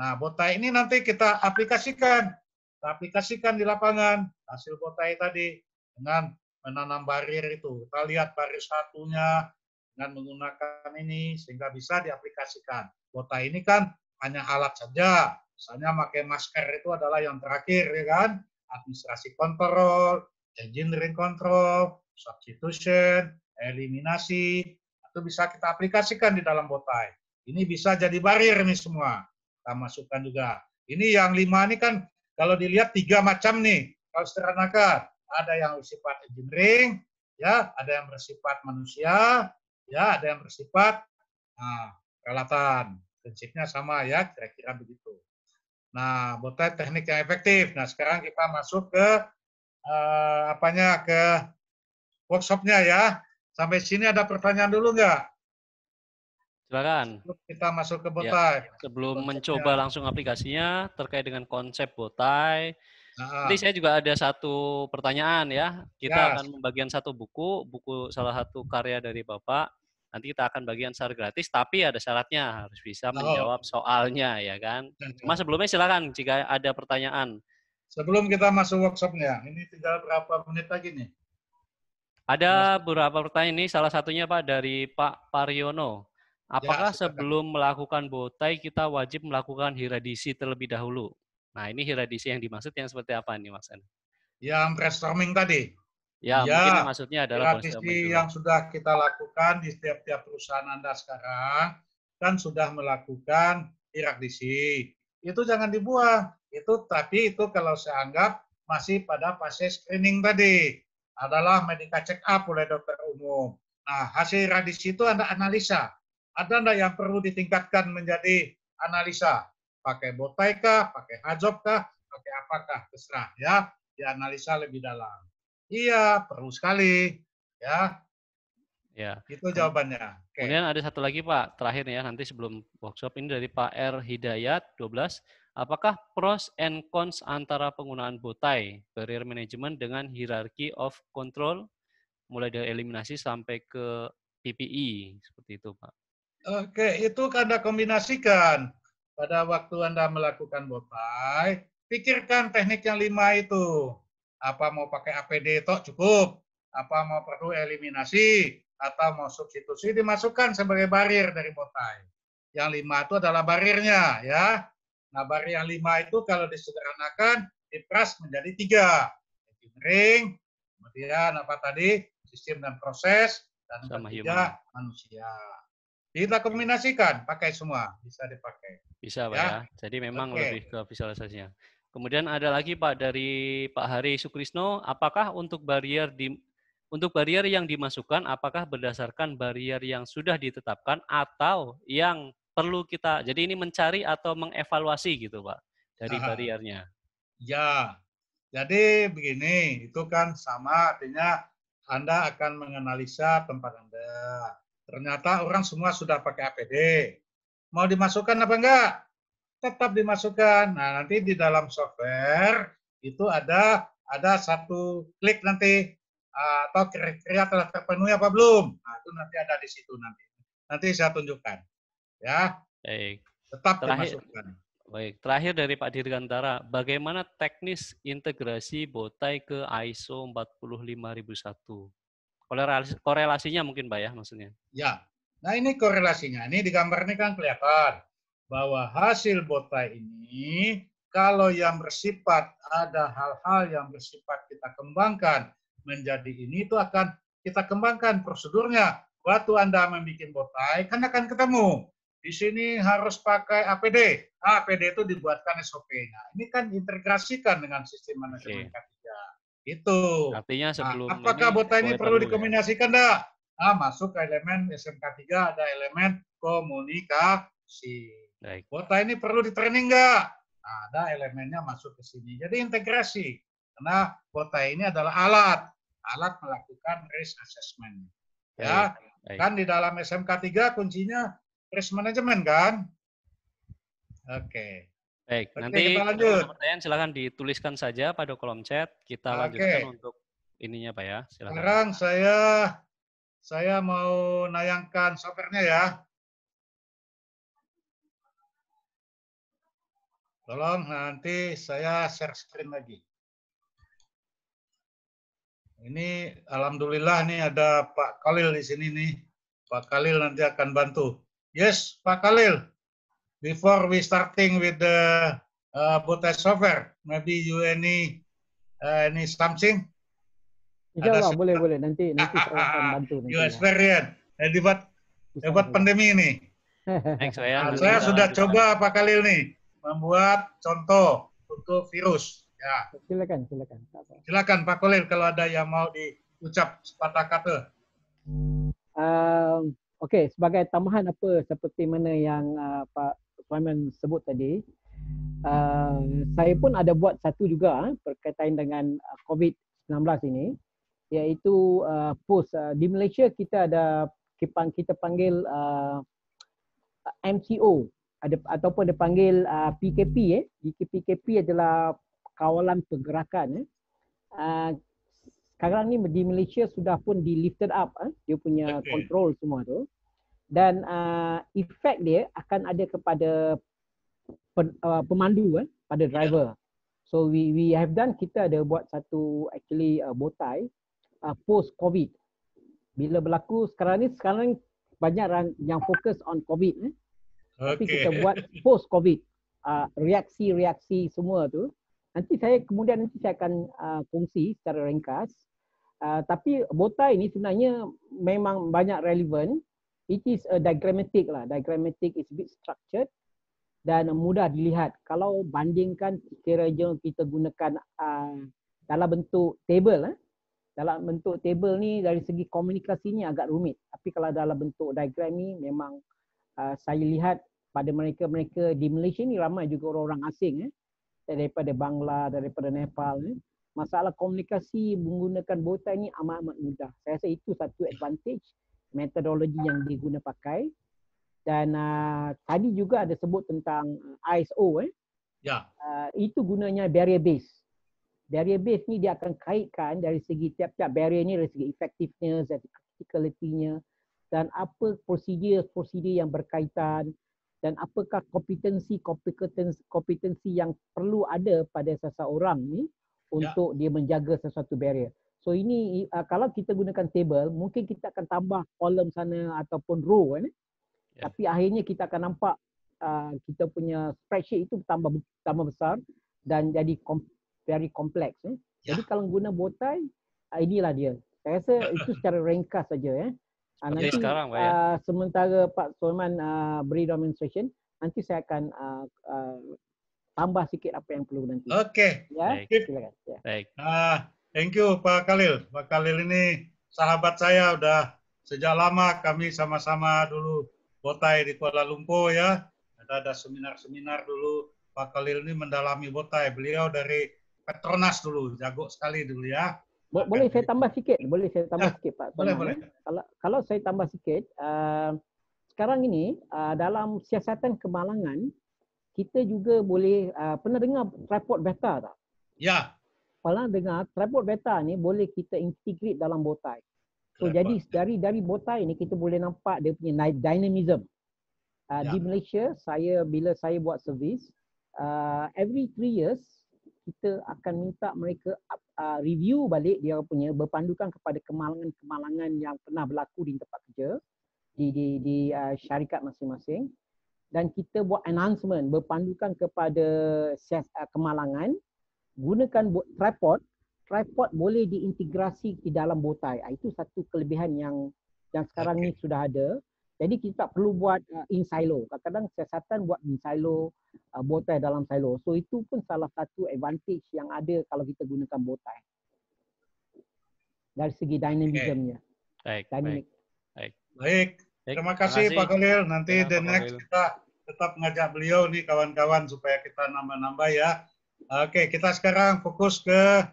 Nah, botai ini nanti kita aplikasikan. Kita aplikasikan di lapangan hasil botai tadi dengan menanam barir itu. Kita lihat barir satunya dengan menggunakan ini sehingga bisa diaplikasikan. Botai ini kan hanya alat saja. Misalnya pakai masker itu adalah yang terakhir ya kan. Administrasi kontrol, engineering control, substitution, eliminasi, itu bisa kita aplikasikan di dalam botai. Ini bisa jadi barrier nih semua. Kita masukkan juga. Ini yang lima ini kan kalau dilihat tiga macam nih kalau sederhanakan. Ada yang bersifat engineering, ya, ada yang bersifat manusia, ya, ada yang bersifat nah, relatan. Prinsipnya sama ya, kira-kira begitu. Nah, botai teknik yang efektif. Nah, sekarang kita masuk ke eh, apanya ke workshopnya ya. Sampai sini ada pertanyaan dulu nggak? Silakan. kita masuk ke ya, botai. Ya, sebelum Konsepnya. mencoba langsung aplikasinya terkait dengan konsep botai. Nah. Nanti saya juga ada satu pertanyaan ya. Kita ya. akan membagikan satu buku, buku salah satu karya dari Bapak. Nanti kita akan bagian secara gratis, tapi ada syaratnya harus bisa oh. menjawab soalnya ya kan. Cuma sebelumnya silakan jika ada pertanyaan. Sebelum kita masuk workshopnya, ini tinggal berapa menit lagi nih? Ada beberapa pertanyaan ini, salah satunya Pak dari Pak Pariono. Ya, Apakah ya, sebelum melakukan botai kita wajib melakukan hiradisi terlebih dahulu? Nah, ini hiradisi yang dimaksud yang seperti apa nih Mas An? Yang brainstorming tadi. Ya, ya mungkin maksudnya adalah hiradisi yang sudah kita lakukan di setiap-tiap perusahaan Anda sekarang kan sudah melakukan hiradisi. Itu jangan dibuang. Itu tapi itu kalau saya anggap masih pada fase screening tadi adalah medical check up oleh dokter umum. Nah, hasil radis itu anda analisa. Ada enggak yang perlu ditingkatkan menjadi analisa? Pakai botai kah? Pakai hajob kah? Pakai apakah? Terserah ya. Dianalisa lebih dalam. Iya, perlu sekali. Ya. Ya. Itu jawabannya. Okay. ada satu lagi Pak, terakhir ya nanti sebelum workshop ini dari Pak R Hidayat 12 Apakah pros and cons antara penggunaan botai career management dengan hierarchy of control mulai dari eliminasi sampai ke PPI e, seperti itu, Pak? Oke, itu Anda kombinasikan pada waktu Anda melakukan botai, pikirkan teknik yang lima itu. Apa mau pakai APD itu cukup? Apa mau perlu eliminasi atau mau substitusi dimasukkan sebagai barir dari botai. Yang lima itu adalah barirnya ya Nah, bar yang lima itu kalau disederhanakan, diperas menjadi tiga. ring, kemudian apa tadi, sistem dan proses, dan Sama ketiga, human. manusia. Kita kombinasikan, pakai semua, bisa dipakai. Bisa, Pak ya. ya. Jadi memang okay. lebih ke visualisasinya. Kemudian ada lagi Pak dari Pak Hari Sukrisno, apakah untuk barrier di untuk barier yang dimasukkan apakah berdasarkan barrier yang sudah ditetapkan atau yang perlu kita jadi ini mencari atau mengevaluasi gitu Pak dari Aha. bariernya. Ya. Jadi begini, itu kan sama artinya Anda akan menganalisa tempat Anda. Ternyata orang semua sudah pakai APD. Mau dimasukkan apa enggak? Tetap dimasukkan. Nah, nanti di dalam software itu ada ada satu klik nanti eh, atau kriteria telah terpenuhi apa belum. Nah, itu nanti ada di situ nanti. Nanti saya tunjukkan. Ya. Baik. Tetap terakhir, dimasukkan. Baik, terakhir dari Pak Dirgantara, bagaimana teknis integrasi botai ke ISO 45001? Korelasi, korelasinya mungkin Pak ya maksudnya? Ya, nah ini korelasinya. Ini di gambar ini kan kelihatan bahwa hasil botai ini kalau yang bersifat ada hal-hal yang bersifat kita kembangkan menjadi ini itu akan kita kembangkan prosedurnya. Waktu Anda membuat botai kan akan ketemu di sini harus pakai APD. APD itu dibuatkan SOP-nya. Ini kan integrasikan dengan sistem manajemen iya. K3. Itu. Artinya nah, sebelum nah, apakah ini, perlu dikombinasikan enggak? Ah, Nah, masuk ke elemen SMK 3 ada elemen komunikasi. Baik. Bota ini perlu di training nggak? Nah, ada elemennya masuk ke sini. Jadi integrasi. Karena bota ini adalah alat. Alat melakukan risk assessment. Ya, baik. Ya, Baik. kan di dalam SMK 3 kuncinya risk management kan? Oke. Okay. Baik, Oke, nanti lanjut. pertanyaan silahkan dituliskan saja pada kolom chat. Kita Oke. lanjutkan untuk ininya Pak ya. Silahkan. Sekarang saya saya mau nayangkan softwarenya ya. Tolong nanti saya share screen lagi. Ini alhamdulillah nih ada Pak Khalil di sini nih. Pak Khalil nanti akan bantu. Yes, Pak Khalil. Before we starting with the uh, Botas software, maybe you any uh, any something? Iya, boleh boleh nanti nanti saya akan bantu. Nanti, you ya. experience ya. hebat hebat pandemi ini. Thanks, ah, saya nah, saya sudah coba Pak Khalil nih membuat contoh untuk virus. Ya. Silakan, silakan. Silakan Pak Khalil kalau ada yang mau diucap sepatah kata. Um, Okey, sebagai tambahan apa seperti mana yang uh, Pak Suhaiman sebut tadi, uh, saya pun ada buat satu juga uh, berkaitan dengan uh, COVID-19 ini iaitu uh, post. Uh, di Malaysia kita ada kita panggil uh, MCO ada ataupun dipanggil uh, PKP eh. PKP adalah kawalan pergerakan eh. Uh, sekarang ni di Malaysia sudah pun di lifted up eh? dia punya okay. control semua tu dan uh, efek dia akan ada kepada pen, uh, pemandu eh? pada ya. driver so we we have done kita ada buat satu actually uh, botai uh, post covid bila berlaku sekarang ni sekarang banyak orang yang fokus on covid eh? okay. tapi kita buat post covid uh, reaksi-reaksi semua tu Nanti saya kemudian nanti saya akan uh, kongsi secara ringkas. Ah, tapi botai ini sebenarnya memang banyak relevan. It is a diagrammatic lah. Diagrammatic is a bit structured dan mudah dilihat. Kalau bandingkan kira-kira kita gunakan uh, dalam bentuk table. Eh. Dalam bentuk table ni dari segi komunikasi ni agak rumit. Tapi kalau dalam bentuk diagram ni memang uh, saya lihat pada mereka-mereka di Malaysia ni ramai juga orang-orang asing. Eh. Daripada Bangla, daripada Nepal. Eh masalah komunikasi menggunakan botai ni amat-amat mudah. Saya rasa itu satu advantage metodologi yang diguna pakai. Dan uh, tadi juga ada sebut tentang ah, ISO eh. Ya. Yeah. Uh, itu gunanya barrier base. Barrier base ni dia akan kaitkan dari segi tiap-tiap barrier ni dari segi effectiveness, dari criticality-nya dan apa prosedur-prosedur yang berkaitan dan apakah kompetensi-kompetensi yang perlu ada pada seseorang ni Ya. untuk yeah. dia menjaga sesuatu barrier. So ini uh, kalau kita gunakan table, mungkin kita akan tambah kolom sana ataupun row kan. Eh. Yeah. Tapi akhirnya kita akan nampak uh, kita punya spreadsheet itu tambah tambah besar dan jadi com- very complex eh. Yeah. Jadi kalau guna botai, uh, inilah dia. Saya rasa itu secara ringkas saja eh. Uh, nanti okay, sekarang, uh, sementara Pak Solman uh, beri demonstration, nanti saya akan uh, uh, tambah sedikit apa yang perlu nanti. Oke. Okay. Ya, Baik. silakan. Ya. Baik. Nah, thank you Pak Khalil. Pak Khalil ini sahabat saya udah sejak lama kami sama-sama dulu botai di Kuala Lumpur ya. Ada ada seminar-seminar dulu Pak Khalil ini mendalami botai. Beliau dari Petronas dulu, jago sekali dulu ya. Boleh saya tambah sikit, boleh saya tambah ya, sikit Pak. Boleh, boleh. Ya. Kalau kalau saya tambah sikit, uh, sekarang ini uh, dalam siasatan kemalangan kita juga boleh uh, pernah dengar tripod beta tak? Ya. Yeah. Pernah dengar tripod beta ni boleh kita integrate dalam botai. So tripod. jadi ya. dari dari botai ni kita boleh nampak dia punya dynamism. Uh, ah, yeah. di Malaysia saya bila saya buat servis uh, every 3 years kita akan minta mereka uh, review balik dia punya berpandukan kepada kemalangan-kemalangan yang pernah berlaku di tempat kerja di di di uh, syarikat masing-masing dan kita buat announcement berpandukan kepada ses, uh, eh, kemalangan gunakan tripod tripod boleh diintegrasi di dalam botai ah, itu satu kelebihan yang yang sekarang okay. ni sudah ada jadi kita tak perlu buat uh, in silo kadang-kadang siasatan buat in silo uh, botai dalam silo so itu pun salah satu advantage yang ada kalau kita gunakan botai dari segi dynamismnya okay. baik, baik baik, baik. Terima kasih, Terima kasih Pak Khalil. Nanti Terima the next kita tetap ngajak beliau nih kawan-kawan supaya kita nambah-nambah ya. Oke, kita sekarang fokus ke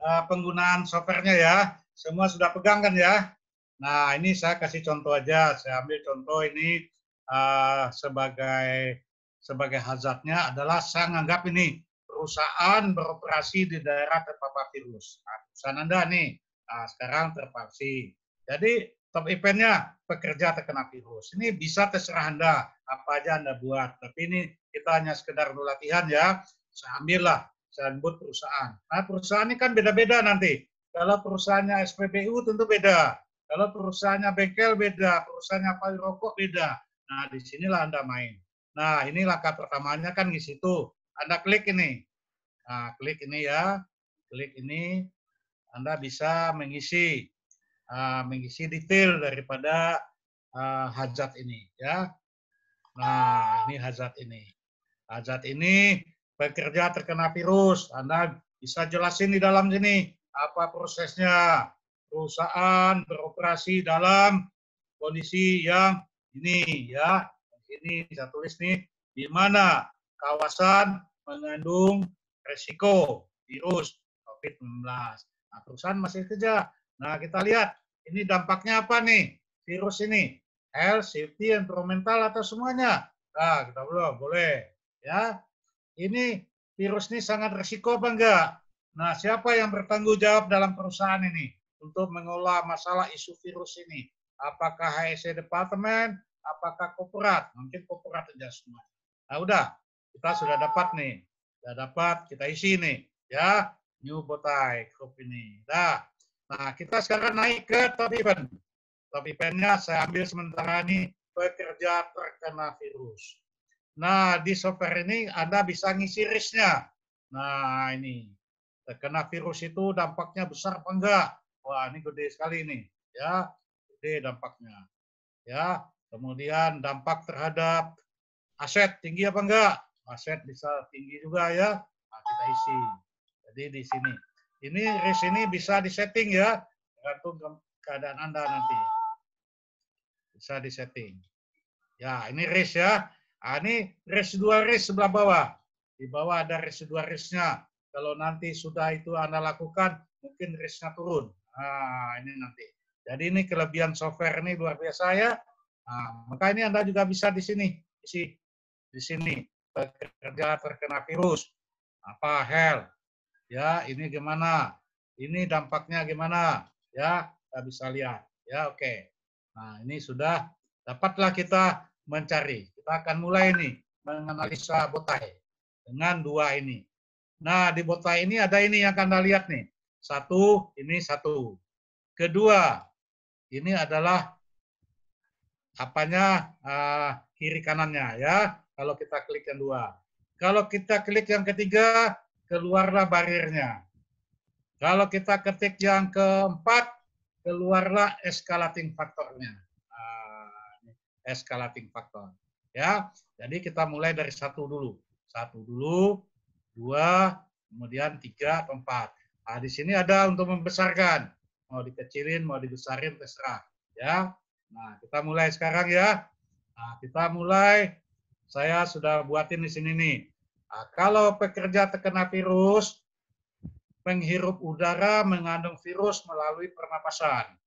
eh, penggunaan softwarenya ya. Semua sudah pegang kan ya? Nah, ini saya kasih contoh aja. Saya ambil contoh ini uh, sebagai sebagai hazardnya adalah saya menganggap ini perusahaan beroperasi di daerah terpapar virus. Nah, perusahaan Anda nih, nah, sekarang terpaksi. Jadi Top eventnya pekerja terkena virus. Ini bisa terserah Anda apa aja Anda buat. Tapi ini kita hanya sekedar untuk latihan ya. Saya ambillah, saya sebut perusahaan. Nah perusahaan ini kan beda-beda nanti. Kalau perusahaannya SPBU tentu beda. Kalau perusahaannya bengkel beda, perusahaannya payu rokok beda. Nah, disinilah Anda main. Nah, ini langkah pertamanya kan di situ. Anda klik ini. Nah, klik ini ya. Klik ini. Anda bisa mengisi Eh, mengisi detail daripada uh, hajat ini ya. Nah, ini hajat ini. Hajat ini pekerja terkena virus. Anda bisa jelasin di dalam sini apa prosesnya. Perusahaan beroperasi dalam kondisi yang ini ya. Ini saya tulis nih di mana kawasan mengandung resiko virus COVID-19. Nah, perusahaan masih kerja, Nah, kita lihat ini dampaknya apa nih virus ini? Health, safety, environmental atau semuanya? Nah, kita belum boleh ya. Ini virus ini sangat resiko apa enggak? Nah, siapa yang bertanggung jawab dalam perusahaan ini untuk mengelola masalah isu virus ini? Apakah HSE department Apakah korporat? Mungkin korporat aja semua. Nah, udah. Kita sudah dapat nih. Sudah dapat, kita isi nih. Ya, New Botai Group ini. Dah. Nah, kita sekarang naik ke top event. Top eventnya saya ambil sementara ini pekerja terkena virus. Nah, di software ini Anda bisa ngisi risknya. Nah, ini. Terkena virus itu dampaknya besar apa enggak? Wah, ini gede sekali ini. Ya, gede dampaknya. Ya, kemudian dampak terhadap aset tinggi apa enggak? Aset bisa tinggi juga ya. Nah, kita isi. Jadi di sini. Ini risk ini bisa disetting ya, tergantung keadaan Anda nanti. Bisa disetting. Ya, ini risk ya. Nah, ini residual risk sebelah bawah. Di bawah ada race nya Kalau nanti sudah itu Anda lakukan, mungkin risk-nya turun. Nah, ini nanti. Jadi ini kelebihan software ini luar biasa ya. Nah, maka ini Anda juga bisa di sini, di sini Kerja terkena virus, apa hell, ya ini gimana, ini dampaknya gimana, ya kita bisa lihat, ya oke. Okay. Nah ini sudah dapatlah kita mencari. Kita akan mulai nih menganalisa botai dengan dua ini. Nah di botai ini ada ini yang akan anda lihat nih, satu ini satu. Kedua ini adalah apanya uh, kiri kanannya ya. Kalau kita klik yang dua. Kalau kita klik yang ketiga, keluarlah barirnya Kalau kita ketik yang keempat, keluarlah escalating faktornya. Uh, escalating faktor. Ya, jadi kita mulai dari satu dulu. Satu dulu, dua, kemudian tiga empat. Nah, di sini ada untuk membesarkan. Mau dikecilin, mau dibesarin, terserah. Ya, Nah, kita mulai sekarang ya. Nah, kita mulai. Saya sudah buatin di sini nih. Nah, kalau pekerja terkena virus, penghirup udara mengandung virus melalui pernapasan.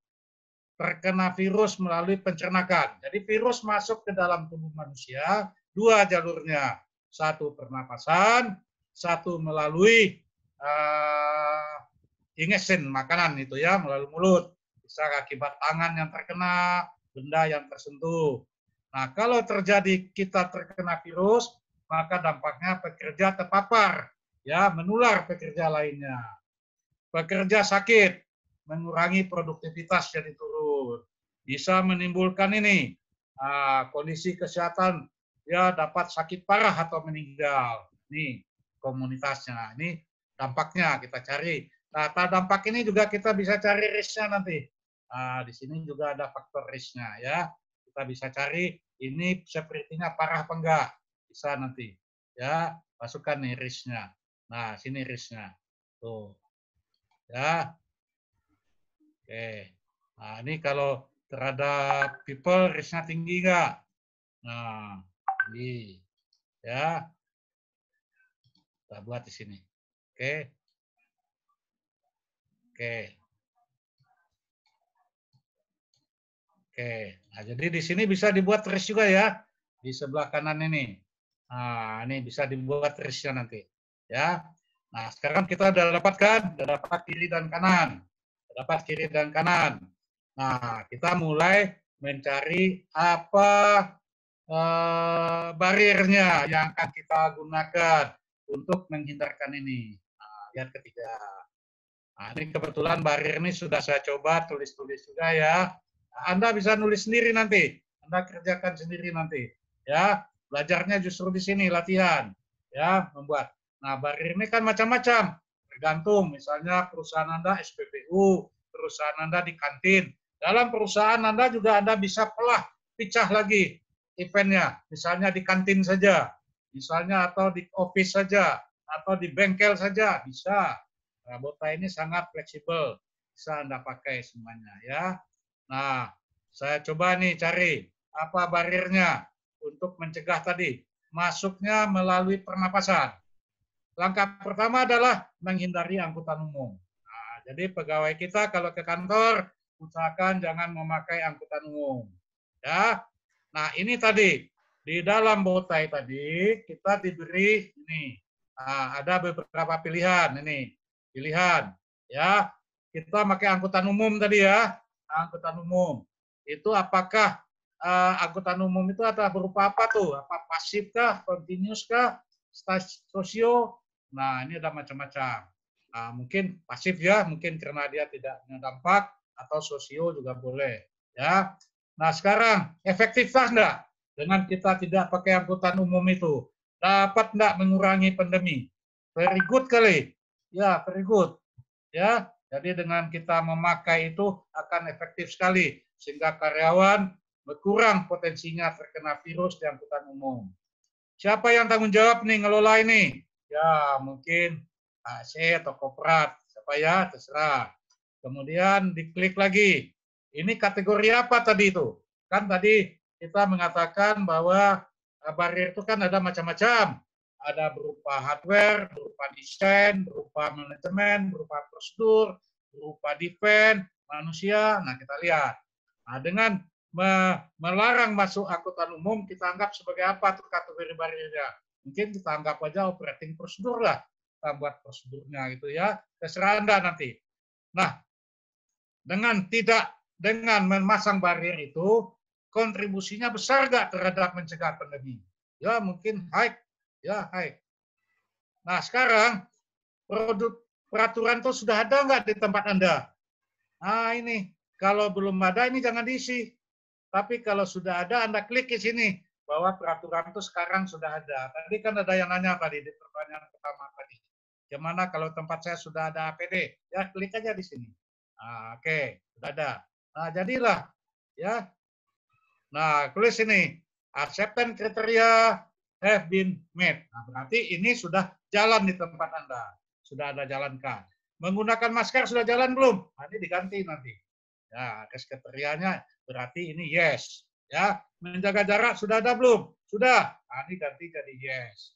Terkena virus melalui pencernakan. Jadi virus masuk ke dalam tubuh manusia dua jalurnya. Satu pernapasan, satu melalui uh, ah, ingesin makanan itu ya, melalui mulut. Bisa akibat tangan yang terkena, benda yang tersentuh. Nah, kalau terjadi kita terkena virus, maka dampaknya pekerja terpapar, ya menular pekerja lainnya. Pekerja sakit, mengurangi produktivitas jadi turun. Bisa menimbulkan ini uh, kondisi kesehatan ya dapat sakit parah atau meninggal. ini komunitasnya. Ini dampaknya kita cari. Nah, dampak ini juga kita bisa cari risknya nanti. Nah, di sini juga ada faktor risknya ya. Kita bisa cari ini sepertinya parah apa enggak bisa nanti. Ya, masukkan nih risknya. Nah, sini risknya. Tuh. Ya. Oke. Nah, ini kalau terhadap people risknya tinggi nggak? Nah, ini Ya. Kita buat di sini. Oke. Oke. Oke, nah jadi di sini bisa dibuat trace juga ya di sebelah kanan ini. Nah, ini bisa dibuat risnya nanti. Ya. Nah, sekarang kita sudah dapatkan, sudah dapat kiri dan kanan. Dapat kiri dan kanan. Nah, kita mulai mencari apa eh, barirnya yang akan kita gunakan untuk menghindarkan ini. Nah, lihat ketiga. Nah, ini kebetulan barir ini sudah saya coba tulis-tulis juga ya. Nah, Anda bisa nulis sendiri nanti. Anda kerjakan sendiri nanti. Ya, Belajarnya justru di sini latihan, ya membuat. Nah barir ini kan macam-macam, tergantung. Misalnya perusahaan anda SPBU, perusahaan anda di kantin. Dalam perusahaan anda juga anda bisa pelah, pecah lagi eventnya. Misalnya di kantin saja, misalnya atau di office saja, atau di bengkel saja bisa. Rabota nah, ini sangat fleksibel, bisa Anda pakai semuanya ya. Nah, saya coba nih cari apa barirnya untuk mencegah tadi masuknya melalui pernapasan. Langkah pertama adalah menghindari angkutan umum. Nah, jadi pegawai kita kalau ke kantor usahakan jangan memakai angkutan umum. Ya. Nah, ini tadi di dalam botai tadi kita diberi ini nah, ada beberapa pilihan ini pilihan ya kita pakai angkutan umum tadi ya angkutan umum itu apakah uh, angkutan umum itu adalah berupa apa tuh? Apa pasif kah, continuous kah, sosio? Nah, ini ada macam-macam. Uh, mungkin pasif ya, mungkin karena dia tidak punya dampak atau sosio juga boleh, ya. Nah, sekarang efektifkah enggak dengan kita tidak pakai angkutan umum itu? Dapat enggak mengurangi pandemi? Very good kali. Ya, very good. Ya, jadi dengan kita memakai itu akan efektif sekali sehingga karyawan berkurang potensinya terkena virus di angkutan umum. Siapa yang tanggung jawab nih ngelola ini? Ya, mungkin AC atau koprat, siapa ya, terserah. Kemudian diklik lagi. Ini kategori apa tadi itu? Kan tadi kita mengatakan bahwa eh, barrier itu kan ada macam-macam. Ada berupa hardware, berupa desain, berupa manajemen, berupa prosedur, berupa defense, manusia. Nah, kita lihat. Nah, dengan melarang masuk angkutan umum kita anggap sebagai apa tuh kategori bariernya? Mungkin kita anggap aja operating prosedur lah. Kita buat prosedurnya gitu ya. Terserah Anda nanti. Nah, dengan tidak dengan memasang barir itu kontribusinya besar gak terhadap mencegah pandemi? Ya mungkin high, ya high. Nah sekarang produk peraturan itu sudah ada nggak di tempat Anda? Nah ini kalau belum ada ini jangan diisi. Tapi kalau sudah ada, Anda klik di sini bahwa peraturan itu sekarang sudah ada. Tadi kan ada yang nanya tadi di pertanyaan pertama tadi. Gimana kalau tempat saya sudah ada APD? Ya, klik aja di sini. Nah, oke, okay, sudah ada. Nah, jadilah ya. Nah, tulis ini acceptance criteria have been met. Nah, berarti ini sudah jalan di tempat Anda. Sudah ada jalankan. Menggunakan masker sudah jalan belum? Nanti diganti nanti. Ya, tes kriterianya berarti ini yes. Ya, menjaga jarak sudah ada belum? Sudah. Nah, ini ganti jadi yes.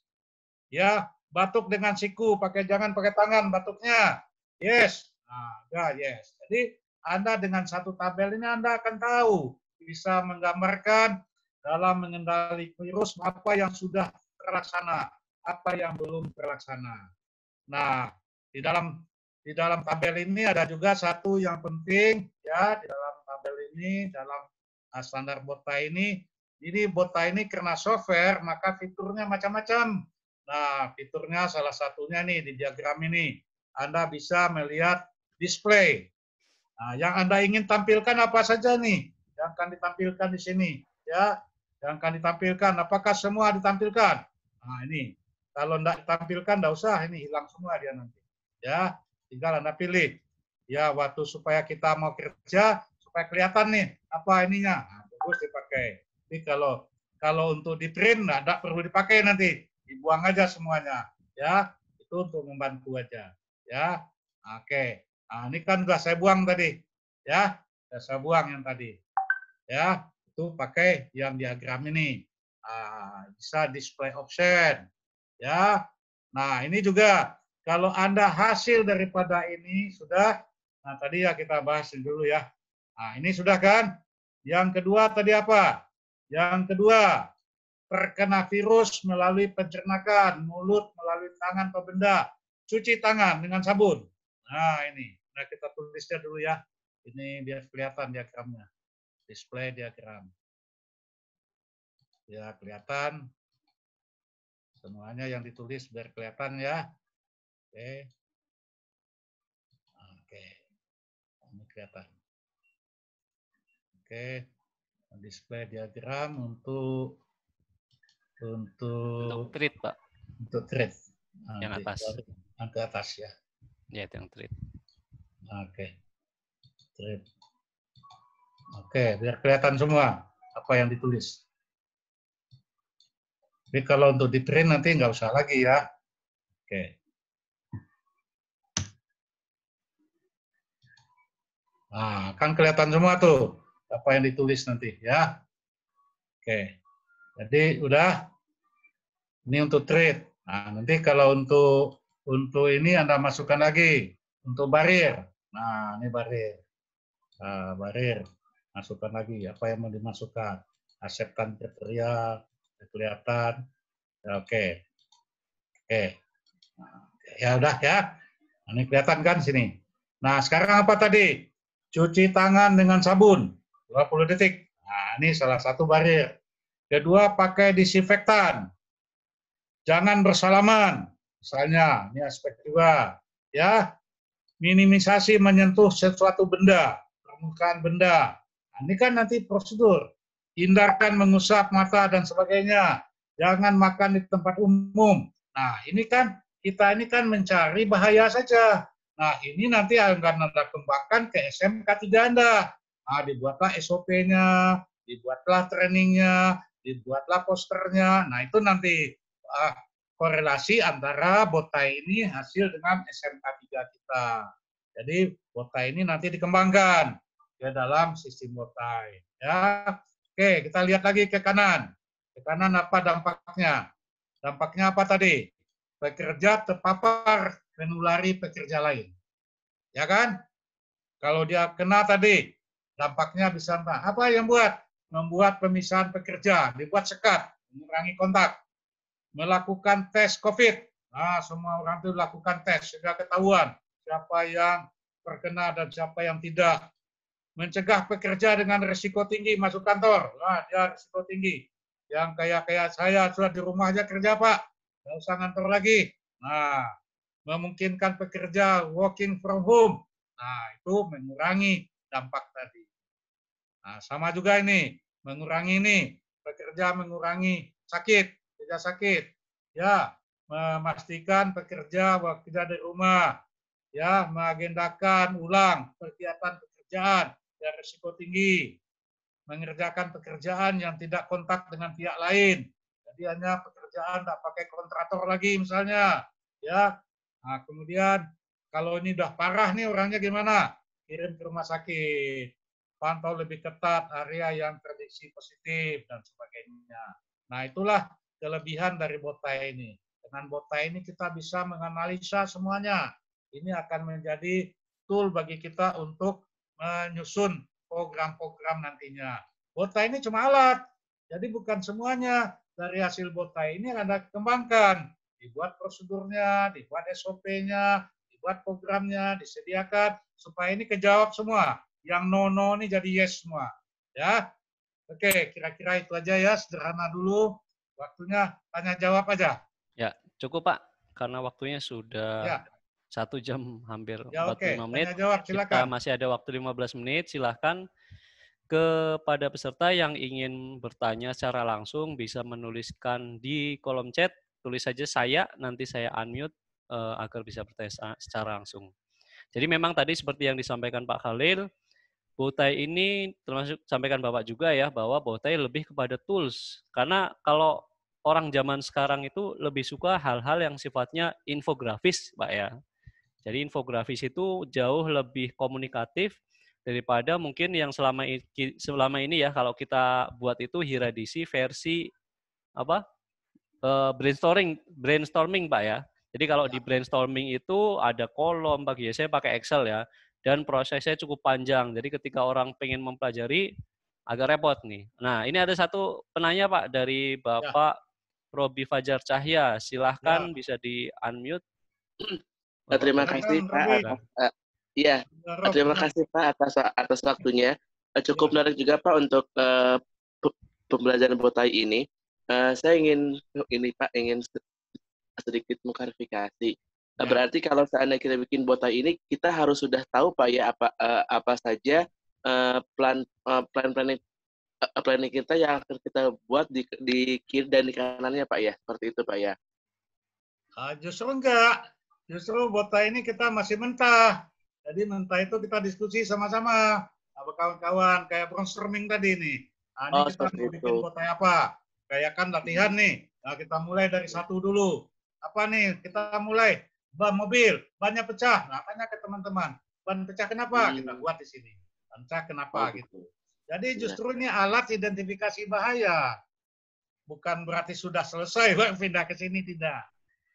Ya, batuk dengan siku, pakai jangan pakai tangan batuknya. Yes. Nah, enggak yes. Jadi Anda dengan satu tabel ini Anda akan tahu bisa menggambarkan dalam mengendali virus apa yang sudah terlaksana, apa yang belum terlaksana. Nah, di dalam di dalam tabel ini ada juga satu yang penting ada di dalam tabel ini dalam ah, standar bota ini Jadi bota ini karena software maka fiturnya macam-macam nah fiturnya salah satunya nih di diagram ini anda bisa melihat display nah, yang anda ingin tampilkan apa saja nih yang akan ditampilkan di sini ya yang akan ditampilkan apakah semua ditampilkan nah ini kalau tidak ditampilkan tidak usah ini hilang semua dia nanti ya tinggal anda pilih ya waktu supaya kita mau kerja supaya kelihatan nih apa ininya nah, bagus dipakai tapi kalau kalau untuk di print nah, perlu dipakai nanti dibuang aja semuanya ya itu untuk membantu aja ya oke nah, ini kan sudah saya buang tadi ya sudah saya buang yang tadi ya itu pakai yang diagram ini nah, bisa display option ya nah ini juga kalau anda hasil daripada ini sudah Nah, tadi ya kita bahas dulu ya. Nah, ini sudah kan? Yang kedua tadi apa? Yang kedua, terkena virus melalui pencernakan, mulut melalui tangan atau benda cuci tangan dengan sabun. Nah, ini. Nah, kita tulisnya dulu ya. Ini biar kelihatan diagramnya. Display diagram. Ya, kelihatan. Semuanya yang ditulis biar kelihatan ya. Oke. kelihatan. Oke, display diagram untuk untuk untuk treat pak. Untuk treat. Nah, yang atas. Yang ke atas ya. Ya itu yang treat. Oke, treat. Oke, biar kelihatan semua apa yang ditulis. Tapi kalau untuk di print nanti nggak usah lagi ya. Oke. Nah, kan kelihatan semua tuh apa yang ditulis nanti ya. Oke. Jadi udah ini untuk trade. Nah, nanti kalau untuk untuk ini Anda masukkan lagi untuk barir. Nah, ini barir. Nah, barir masukkan lagi apa yang mau dimasukkan. Asepkan kriteria kelihatan. Ya, oke. Oke. Nah, ya udah ya. Ini kelihatan kan sini. Nah, sekarang apa tadi? Cuci tangan dengan sabun 20 detik. Nah, ini salah satu barrier. Kedua, pakai disinfektan. Jangan bersalaman. Misalnya, ini aspek dua. Ya, minimisasi menyentuh sesuatu benda, permukaan benda. Nah, ini kan nanti prosedur. Hindarkan mengusap mata dan sebagainya. Jangan makan di tempat umum. Nah, ini kan kita ini kan mencari bahaya saja. Nah, ini nanti akan Anda kembangkan ke SMK 3 Anda. Nah, dibuatlah SOP-nya, dibuatlah training-nya, dibuatlah posternya. Nah, itu nanti uh, korelasi antara botai ini hasil dengan SMK tiga kita. Jadi, botai ini nanti dikembangkan ya dalam sistem botai. Ya. Oke, kita lihat lagi ke kanan. Ke kanan apa dampaknya? Dampaknya apa tadi? Pekerja terpapar menulari pekerja lain. Ya kan? Kalau dia kena tadi, dampaknya bisa apa? Apa yang buat? Membuat pemisahan pekerja, dibuat sekat, mengurangi kontak, melakukan tes COVID. Nah, semua orang itu lakukan tes, sudah ketahuan siapa yang terkena dan siapa yang tidak. Mencegah pekerja dengan risiko tinggi masuk kantor. Nah, dia risiko tinggi. Yang kayak-kayak saya sudah di rumah aja kerja, Pak. Nggak usah ngantor lagi. Nah, memungkinkan pekerja working from home. Nah, itu mengurangi dampak tadi. Nah, sama juga ini, mengurangi ini, pekerja mengurangi sakit, kerja sakit. Ya, memastikan pekerja bekerja dari rumah. Ya, mengagendakan ulang kegiatan pekerjaan yang risiko tinggi. Mengerjakan pekerjaan yang tidak kontak dengan pihak lain. Jadi hanya pekerjaan tak pakai kontraktor lagi misalnya. Ya, Nah, kemudian kalau ini udah parah nih orangnya gimana? Kirim ke rumah sakit. Pantau lebih ketat area yang prediksi positif dan sebagainya. Nah, itulah kelebihan dari bota ini. Dengan bota ini kita bisa menganalisa semuanya. Ini akan menjadi tool bagi kita untuk menyusun program-program nantinya. Bota ini cuma alat, jadi bukan semuanya dari hasil bota ini yang Anda kembangkan dibuat prosedurnya, dibuat SOP-nya, dibuat programnya, disediakan supaya ini kejawab semua. Yang no-no ini jadi yes semua. Ya, Oke, kira-kira itu aja ya, sederhana dulu. Waktunya tanya jawab aja. Ya, cukup Pak, karena waktunya sudah ya. satu jam hampir ya, 45 okay. menit. jawab, Kita masih ada waktu 15 menit, silahkan kepada peserta yang ingin bertanya secara langsung bisa menuliskan di kolom chat tulis saja saya, nanti saya unmute uh, agar bisa bertanya secara langsung. Jadi memang tadi seperti yang disampaikan Pak Khalil, botai ini termasuk sampaikan Bapak juga ya bahwa botai lebih kepada tools. Karena kalau orang zaman sekarang itu lebih suka hal-hal yang sifatnya infografis, Pak ya. Jadi infografis itu jauh lebih komunikatif daripada mungkin yang selama ini, selama ini ya kalau kita buat itu hiradisi versi apa Eh, brainstorming brainstorming Pak ya. Jadi kalau di brainstorming itu ada kolom Pak Saya pakai Excel ya dan prosesnya cukup panjang. Jadi ketika orang pengen mempelajari agak repot nih. Nah, ini ada satu penanya Pak dari Bapak ya. Robi Fajar Cahya. Silahkan ya. bisa di unmute. Eh, terima kasih Pak. Eh, iya, uh, terima kasih Pak atas atas waktunya. Cukup menarik juga Pak untuk uh, pembelajaran botai ini. Eh, saya ingin oh, ini Pak ingin sedikit mengklarifikasi. Ya. Berarti kalau seandainya kita bikin bota ini, kita harus sudah tahu pak ya apa uh, apa saja uh, plan uh, plan planning uh, planning kita yang akan kita buat di di kiri dan di kanannya pak ya, seperti itu pak ya. Ah, justru enggak, justru bota ini kita masih mentah. Jadi mentah itu kita diskusi sama-sama sama kawan-kawan kayak brainstorming tadi ini. Nah, ini oh, kita mau bikin bota apa? kan latihan nih. Nah, kita mulai dari satu dulu. Apa nih? Kita mulai. Ban mobil, bannya pecah. Nah, tanya ke teman-teman. Ban pecah kenapa? Hmm. Kita buat di sini. Ban pecah kenapa oh, gitu. Jadi iya. justru ini alat identifikasi bahaya. Bukan berarti sudah selesai bang pindah ke sini tidak.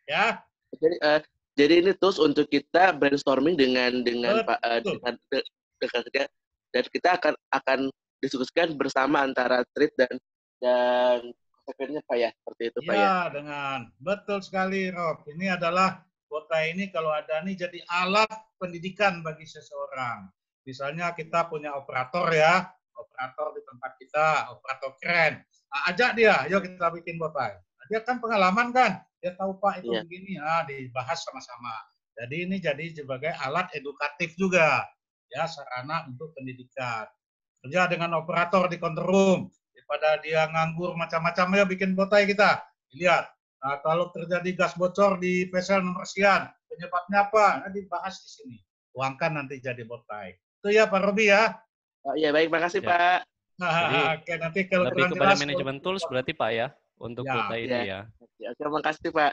Ya. Jadi uh, jadi ini terus untuk kita brainstorming dengan dengan Pak uh, dengan, dengan dengan dan kita akan akan diskusikan bersama antara Trit dan dan efeknya Pak ya, seperti itu Pak iya, ya. Iya, dengan betul sekali Rob. Ini adalah kota ini kalau ada nih jadi alat pendidikan bagi seseorang. Misalnya kita punya operator ya, operator di tempat kita, operator keren. Nah, ajak dia, yuk kita bikin botai. Nah, dia kan pengalaman kan, dia tahu Pak itu ya. begini, ya, dibahas sama-sama. Jadi ini jadi sebagai alat edukatif juga, ya sarana untuk pendidikan. Kerja dengan operator di control room, pada dia nganggur macam macam ya bikin botai kita. Lihat, nah, kalau terjadi gas bocor di PSL nomor sekian, penyebabnya apa? Nanti bahas di sini. Uangkan nanti jadi botai. Itu ya Pak Robi ya. Oh, iya baik, makasih ya. Pak. Nah, jadi, Oke, nanti kalau lebih kepada jelas, manajemen oh, tools berarti Pak ya untuk ya, botai ya. ini ya. ya. Terima ya, kasih Pak.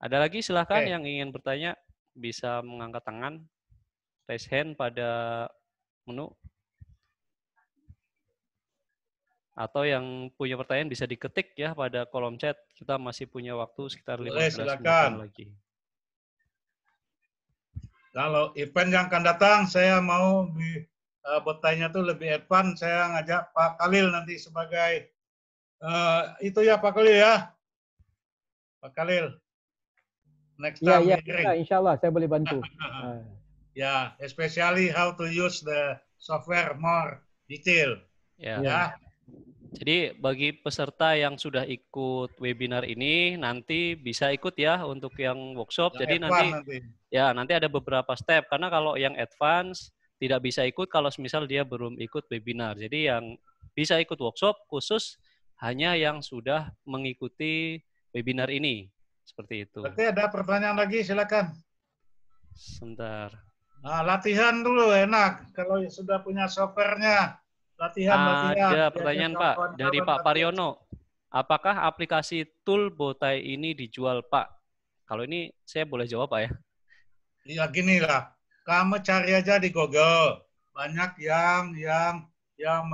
Ada lagi silahkan okay. yang ingin bertanya bisa mengangkat tangan, raise hand pada menu atau yang punya pertanyaan bisa diketik ya pada kolom chat. Kita masih punya waktu sekitar 15 Boleh, silakan. menit lagi. Kalau event yang akan datang, saya mau di, uh, eh, bertanya tuh lebih advance. Saya ngajak Pak Khalil nanti sebagai uh, itu ya Pak Khalil ya. Pak Khalil. Next ya, time. Ya, ya, ya insya Allah saya boleh bantu. Eh. ya, especially how to use the software more detail. Ya. Yeah. Yeah. Jadi bagi peserta yang sudah ikut webinar ini nanti bisa ikut ya untuk yang workshop. Yang Jadi nanti, nanti ya nanti ada beberapa step karena kalau yang advance tidak bisa ikut kalau misal dia belum ikut webinar. Jadi yang bisa ikut workshop khusus hanya yang sudah mengikuti webinar ini. Seperti itu. Berarti ada pertanyaan lagi silakan. Sebentar. Nah, latihan dulu enak kalau sudah punya softwarenya. Latihan, latihan. Ada ya, pertanyaan Pak dari Pak Paryono. Pariono. Apakah aplikasi tool Botai ini dijual Pak? Kalau ini saya boleh jawab Pak ya? Iya gini lah. Kamu cari aja di Google. Banyak yang yang yang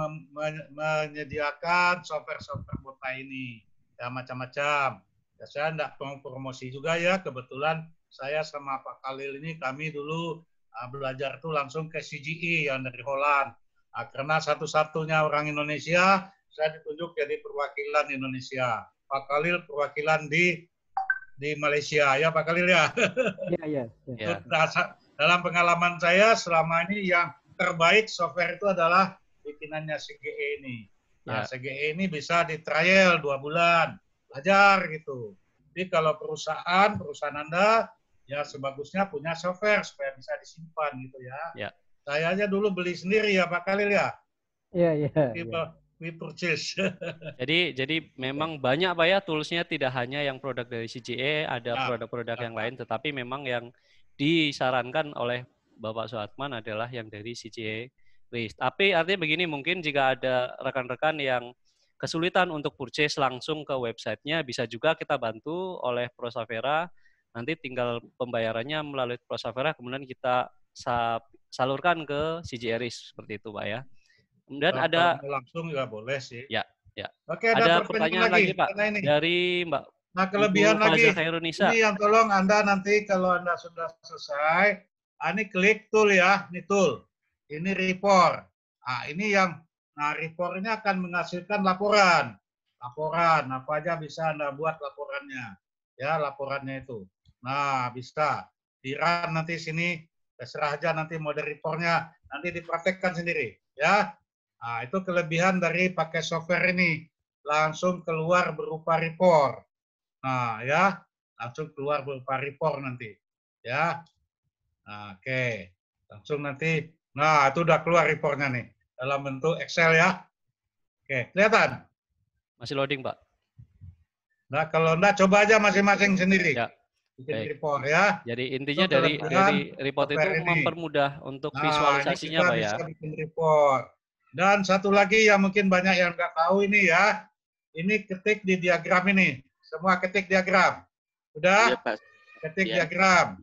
menyediakan software-software Botai ini. Ya macam-macam. Ya, saya tidak promosi juga ya. Kebetulan saya sama Pak Khalil ini kami dulu ah, belajar tuh langsung ke CGI e yang dari Holland. Nah, karena satu-satunya orang Indonesia, saya ditunjuk jadi perwakilan Indonesia. Pak Khalil perwakilan di di Malaysia ya Pak Khalil ya. Iya iya. Ya. ya, ya. ya. Dalam pengalaman saya selama ini yang terbaik software itu adalah bikinannya CGE ini. Nah, ya. CGE ini bisa di trial dua bulan, belajar gitu. Jadi kalau perusahaan, perusahaan Anda ya sebagusnya punya software supaya bisa disimpan gitu ya. ya. Saya aja dulu beli sendiri ya Pak Khalil ya. Iya, iya. We iya. purchase. jadi jadi memang banyak Pak ya toolsnya tidak hanya yang produk dari CGE, ada ya, produk-produk ya. yang lain, tetapi memang yang disarankan oleh Bapak Soatman adalah yang dari CGE list. Tapi artinya begini, mungkin jika ada rekan-rekan yang kesulitan untuk purchase langsung ke websitenya, bisa juga kita bantu oleh Prosavera. Nanti tinggal pembayarannya melalui Prosavera, kemudian kita sub salurkan ke CJRI seperti itu, Pak ya. Kemudian ada langsung juga boleh sih. Ya, ya. Oke, ada, ada pertanyaan, lagi, lagi Pak ini. dari Mbak Nah, kelebihan Ibu lagi ini yang tolong Anda nanti kalau Anda sudah selesai, ah, ini klik tool ya, ini tool. Ini report. Nah, ini yang nah report ini akan menghasilkan laporan. Laporan apa aja bisa Anda buat laporannya. Ya, laporannya itu. Nah, bisa. Diran nanti sini terserah aja nanti mau dari nanti dipraktekkan sendiri ya nah, itu kelebihan dari pakai software ini langsung keluar berupa report nah ya langsung keluar berupa report nanti ya nah, oke okay. langsung nanti nah itu udah keluar reportnya nih dalam bentuk Excel ya oke okay. kelihatan masih loading pak nah kalau enggak coba aja masing-masing sendiri ya. Bikin report ya. Jadi intinya so, dari dari report itu ini. mempermudah untuk nah, visualisasinya Pak ya. Bisa bikin report. Dan satu lagi yang mungkin banyak yang nggak tahu ini ya, ini ketik di diagram ini. Semua ketik diagram. Udah? Ya, Pak. Ketik ya. diagram.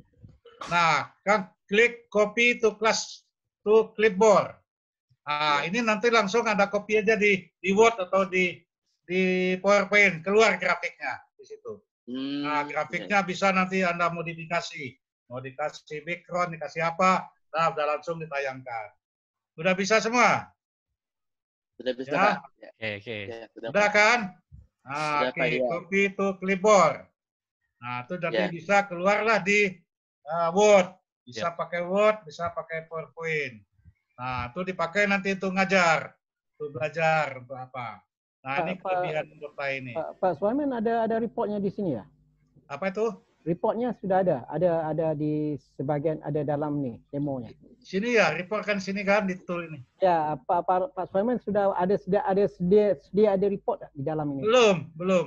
Nah, kan klik copy to class to clipboard. Nah, iya. ini nanti langsung ada copy aja di, di Word atau di di PowerPoint keluar grafiknya di situ. Hmm, nah, grafiknya ya. bisa nanti Anda modifikasi. Mau dikasih mikron, dikasih apa, nah sudah langsung ditayangkan. Sudah bisa semua? Sudah bisa, ya? Pak. Ya. Oke, okay, oke. Okay. Ya, sudah, sudah kan? Nah, sudah, okay. ya. copy to clipboard. Nah, itu nanti ya. bisa keluarlah di uh, Word. Bisa ya. pakai Word, bisa pakai PowerPoint. Nah, itu dipakai nanti untuk ngajar, Untuk belajar untuk apa. Nah, ini kelebihan Pak, ini. Pak, Pak ada ada reportnya di sini ya? Apa itu? Reportnya sudah ada, ada ada di sebagian ada dalam nih demonya. Sini ya, report kan sini kan di tool ini. Ya, Pak Pak, Pak sudah ada sudah ada sedia, sedia ada report di dalam ini. Belum, belum.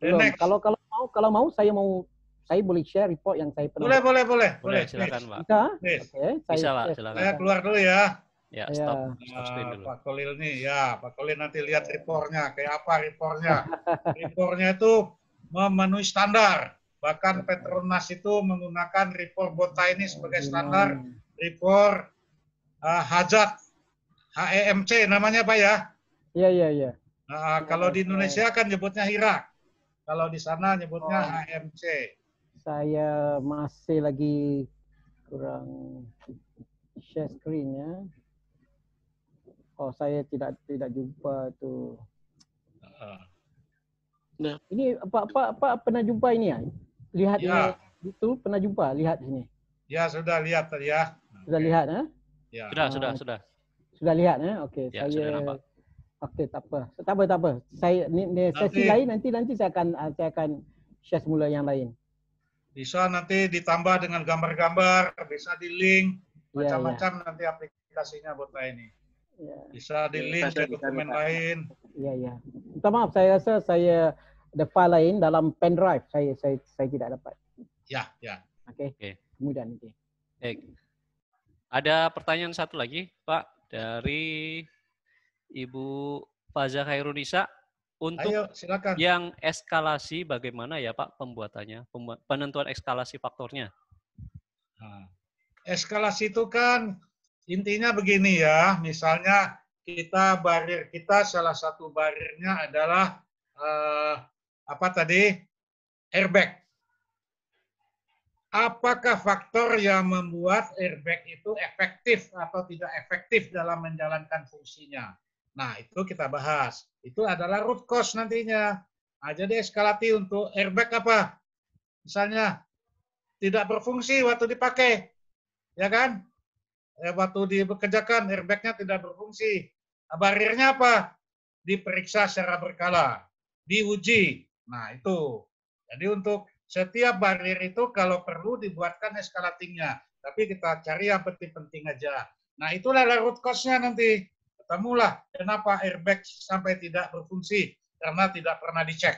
belum. Next. Kalau kalau mau kalau mau saya mau saya boleh share report yang saya pernah. Boleh, boleh, boleh. Boleh, silakan, Pak. Bisa? Yes. Okay, saya, Pak, silakan. Saya keluar dulu ya. Ya, ya. stop, stop dulu. Pak Kolil nih, ya Pak Kolil nanti lihat reportnya, kayak apa reportnya. reportnya itu memenuhi standar. Bahkan Petronas itu menggunakan report bota ini sebagai standar hmm. report uh, hajat HEMC namanya Pak ya? Iya, iya, iya. Nah, kalau di e Indonesia kan nyebutnya hira. Kalau di sana nyebutnya oh. HMC. E Saya masih lagi kurang share screen ya. Oh, saya tidak tidak jumpa tu. Uh. Nah, ini Pak Pak Pak pernah jumpa ini ya? Lihat ya. ini itu pernah jumpa lihat sini. Ya, sudah lihat tadi ya. Sudah okay. lihat eh? Ya. Sudah, uh, sudah, sudah. Sudah lihat eh? Okey, ya, saya Okey, tak apa. Tak apa, tak apa. Saya ni, ni nanti, lain nanti nanti saya akan saya akan share semula yang lain. Bisa nanti ditambah dengan gambar-gambar, bisa di link macam-macam ya, ya. nanti aplikasinya buat ini. Iya. Bisa iya, di link dari dokumen lain. Iya, iya. Minta maaf, saya rasa saya ada file lain dalam pendrive saya saya saya tidak dapat. Ya, ya. Oke. Okay. Okay. Kemudian nanti. Baik. Ada pertanyaan satu lagi, Pak, dari Ibu Faza Khairunisa untuk Ayo, silakan. yang eskalasi bagaimana ya Pak pembuatannya, penentuan eskalasi faktornya? Nah, eskalasi itu kan Intinya begini ya, misalnya kita barir kita salah satu barirnya adalah eh, apa tadi airbag. Apakah faktor yang membuat airbag itu efektif atau tidak efektif dalam menjalankan fungsinya? Nah, itu kita bahas. Itu adalah root cause nantinya. Nah, jadi eskalasi untuk airbag apa? Misalnya tidak berfungsi waktu dipakai. Ya kan? Eh, waktu dikerjakan airbagnya tidak berfungsi. Nah, Barirnya apa? Diperiksa secara berkala, diuji. Nah itu. Jadi untuk setiap barir itu kalau perlu dibuatkan eskalatingnya. Tapi kita cari yang penting-penting aja. Nah itulah root cause-nya nanti. Ketemulah kenapa airbag sampai tidak berfungsi. Karena tidak pernah dicek.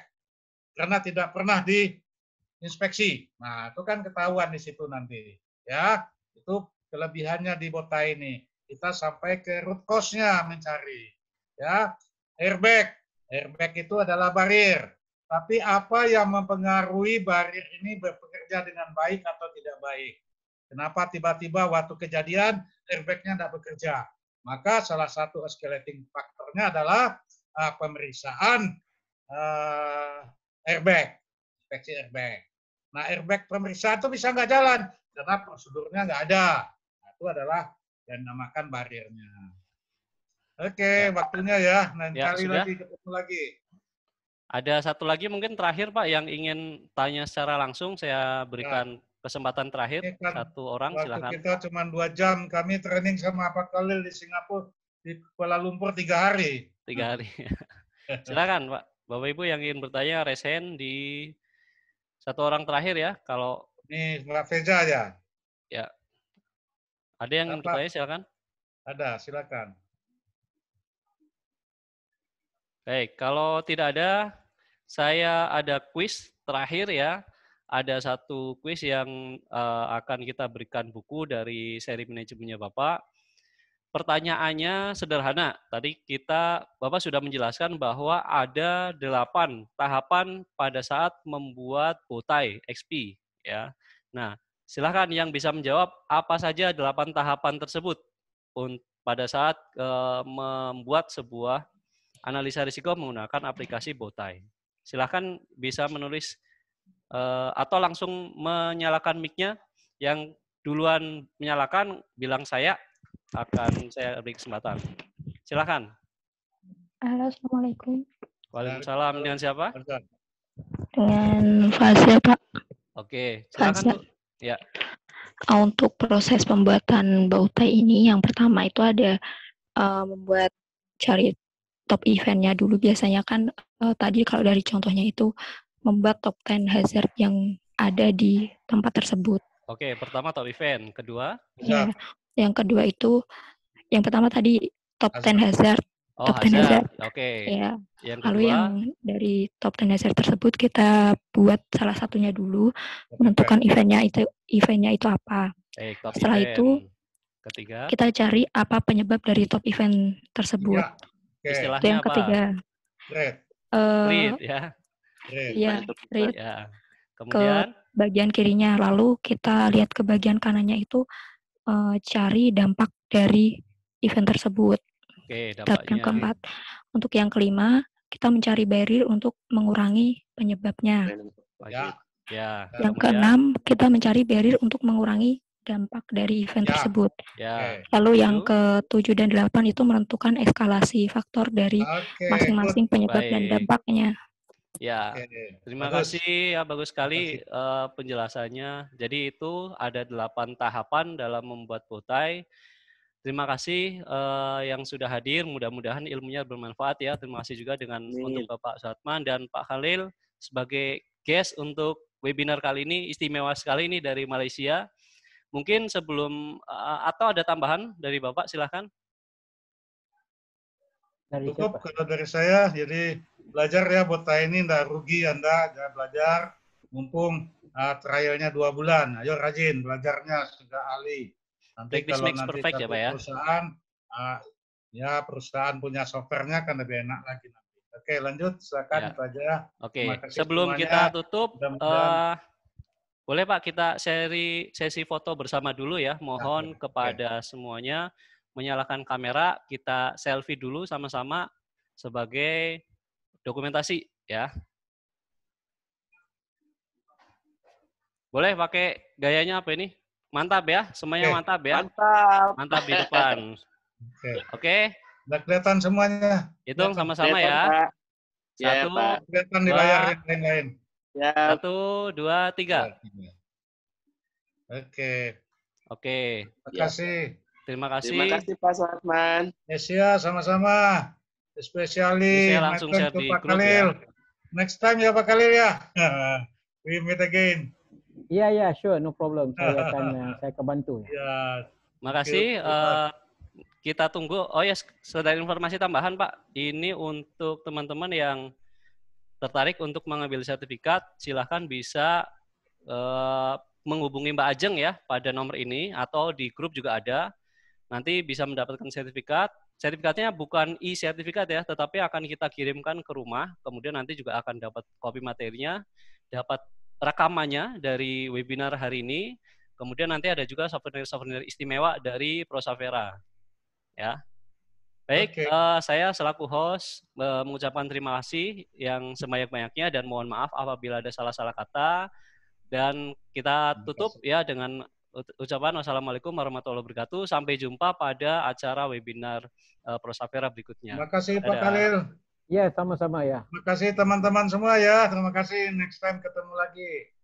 Karena tidak pernah diinspeksi. Nah itu kan ketahuan di situ nanti. Ya, itu kelebihannya di bota ini. Kita sampai ke root cause-nya mencari. Ya, airbag. Airbag itu adalah barir. Tapi apa yang mempengaruhi barir ini bekerja dengan baik atau tidak baik? Kenapa tiba-tiba waktu kejadian airbag-nya tidak bekerja? Maka salah satu escalating faktornya adalah uh, pemeriksaan uh, airbag, inspeksi airbag. Nah airbag pemeriksaan itu bisa nggak jalan karena prosedurnya nggak ada satu adalah dan namakan bariernya. Oke, okay, ya. waktunya ya. nanti ya, kali sudah. lagi ketemu lagi. Ada satu lagi mungkin terakhir Pak yang ingin tanya secara langsung saya berikan ya. kesempatan terakhir kan, satu orang waktu silakan. Kita cuma dua jam, kami training sama Pak Khalil di Singapura di Kuala Lumpur tiga hari. Tiga hari. silakan Pak. Bapak Ibu yang ingin bertanya resen di satu orang terakhir ya kalau. Ini Mbak Feja ya. Ada yang ingin bertanya silakan? Ada, silakan. Baik, kalau tidak ada, saya ada kuis terakhir ya. Ada satu kuis yang eh, akan kita berikan buku dari seri manajemennya Bapak. Pertanyaannya sederhana. Tadi kita Bapak sudah menjelaskan bahwa ada delapan tahapan pada saat membuat botai XP ya. Nah, Silahkan yang bisa menjawab apa saja delapan tahapan tersebut pada saat eh, membuat sebuah analisa risiko menggunakan aplikasi Botai. Silahkan bisa menulis eh, atau langsung menyalakan mic-nya yang duluan menyalakan bilang saya akan saya beri kesempatan. Silahkan. Halo, Assalamualaikum. Waalaikumsalam. Dengan siapa? Dengan Fasya Pak. Oke, silahkan. Fasya. Ya. Ah, untuk proses pembuatan bautai ini, yang pertama itu ada uh, membuat cari top eventnya dulu. Biasanya kan uh, tadi kalau dari contohnya itu membuat top ten hazard yang ada di tempat tersebut. Oke, pertama top event, kedua. Yeah. Yang kedua itu, yang pertama tadi top ten hazard Oh, top ten hazard. Oke. Okay. Ya. Yang Lalu yang dari top ten hazard tersebut kita buat salah satunya dulu menentukan eventnya itu eventnya itu apa. Eh, Setelah event. itu ketiga. Kita cari apa penyebab dari top event tersebut. Iya. Okay. itu yang apa? ketiga. Red. Uh, read ya. Iya, read. Ya, read. ya. Kemudian ke bagian kirinya lalu kita lihat ke bagian kanannya itu uh, cari dampak dari event tersebut. Oke, dampaknya. Tahap yang keempat. Untuk yang kelima, kita mencari barrier untuk mengurangi penyebabnya. Ya. Ya, yang keenam, kita mencari barrier untuk mengurangi dampak dari event ya. tersebut. Ya. Lalu yang ke 7 dan 8 itu menentukan eskalasi faktor dari masing-masing penyebab Baik. dan dampaknya. Ya, terima bagus. kasih ya bagus sekali uh, penjelasannya. Jadi itu ada delapan tahapan dalam membuat botai Terima kasih uh, yang sudah hadir. Mudah-mudahan ilmunya bermanfaat ya. Terima kasih juga dengan Amin. untuk Bapak Satman dan Pak Khalil sebagai guest untuk webinar kali ini istimewa sekali ini dari Malaysia. Mungkin sebelum uh, atau ada tambahan dari Bapak silahkan. Dari Cukup kalau dari saya. Jadi belajar ya buat saya ini tidak rugi Anda jangan belajar mumpung uh, trialnya dua bulan. Ayo rajin belajarnya sudah ahli Nanti Practice kalau nanti perfect ya, Pak ya. Perusahaan uh, ya perusahaan punya softwarenya kan lebih enak lagi nanti. Oke, lanjut silakan ya. saja. Oke, sebelum semuanya. kita tutup uh, boleh Pak kita seri sesi foto bersama dulu ya. ya Mohon kepada semuanya menyalakan kamera, kita selfie dulu sama-sama sebagai dokumentasi ya. Boleh pakai gayanya apa ini? Mantap ya, semuanya okay. mantap ya. Mantap. Mantap di depan. Oke. Okay. Okay. kelihatan semuanya. Hitung sama-sama ya. ya satu, ya, kelihatan di layar yang lain-lain. Ya. Satu, dua, tiga. Oke. Oke. Terima kasih. Terima kasih. Terima kasih Pak Sarman. Asia sama-sama. Especially langsung share di grup Ya. Next time ya Pak Kalil ya. We meet again. Ya yeah, ya yeah, sure no problem. Saya akan uh, saya akan bantu. Ya. Yeah. Makasih. Uh, kita tunggu. Oh ya, yes, saudara informasi tambahan Pak. Ini untuk teman-teman yang tertarik untuk mengambil sertifikat, silahkan bisa uh, menghubungi Mbak Ajeng ya pada nomor ini atau di grup juga ada. Nanti bisa mendapatkan sertifikat. Sertifikatnya bukan e-sertifikat ya, tetapi akan kita kirimkan ke rumah. Kemudian nanti juga akan dapat kopi materinya, dapat rekamannya dari webinar hari ini. Kemudian nanti ada juga souvenir-souvenir istimewa dari Prosavera. Ya. Baik, okay. uh, eh, saya selaku host uh, mengucapkan terima kasih yang sebanyak-banyaknya dan mohon maaf apabila ada salah-salah kata dan kita tutup ya dengan ucapan wassalamualaikum warahmatullahi wabarakatuh. Sampai jumpa pada acara webinar uh, eh, Prosavera berikutnya. Terima kasih Pak Dadah. Pak Khalil. Ya, sama-sama ya. Terima kasih teman-teman semua ya. Terima kasih. Next time ketemu lagi.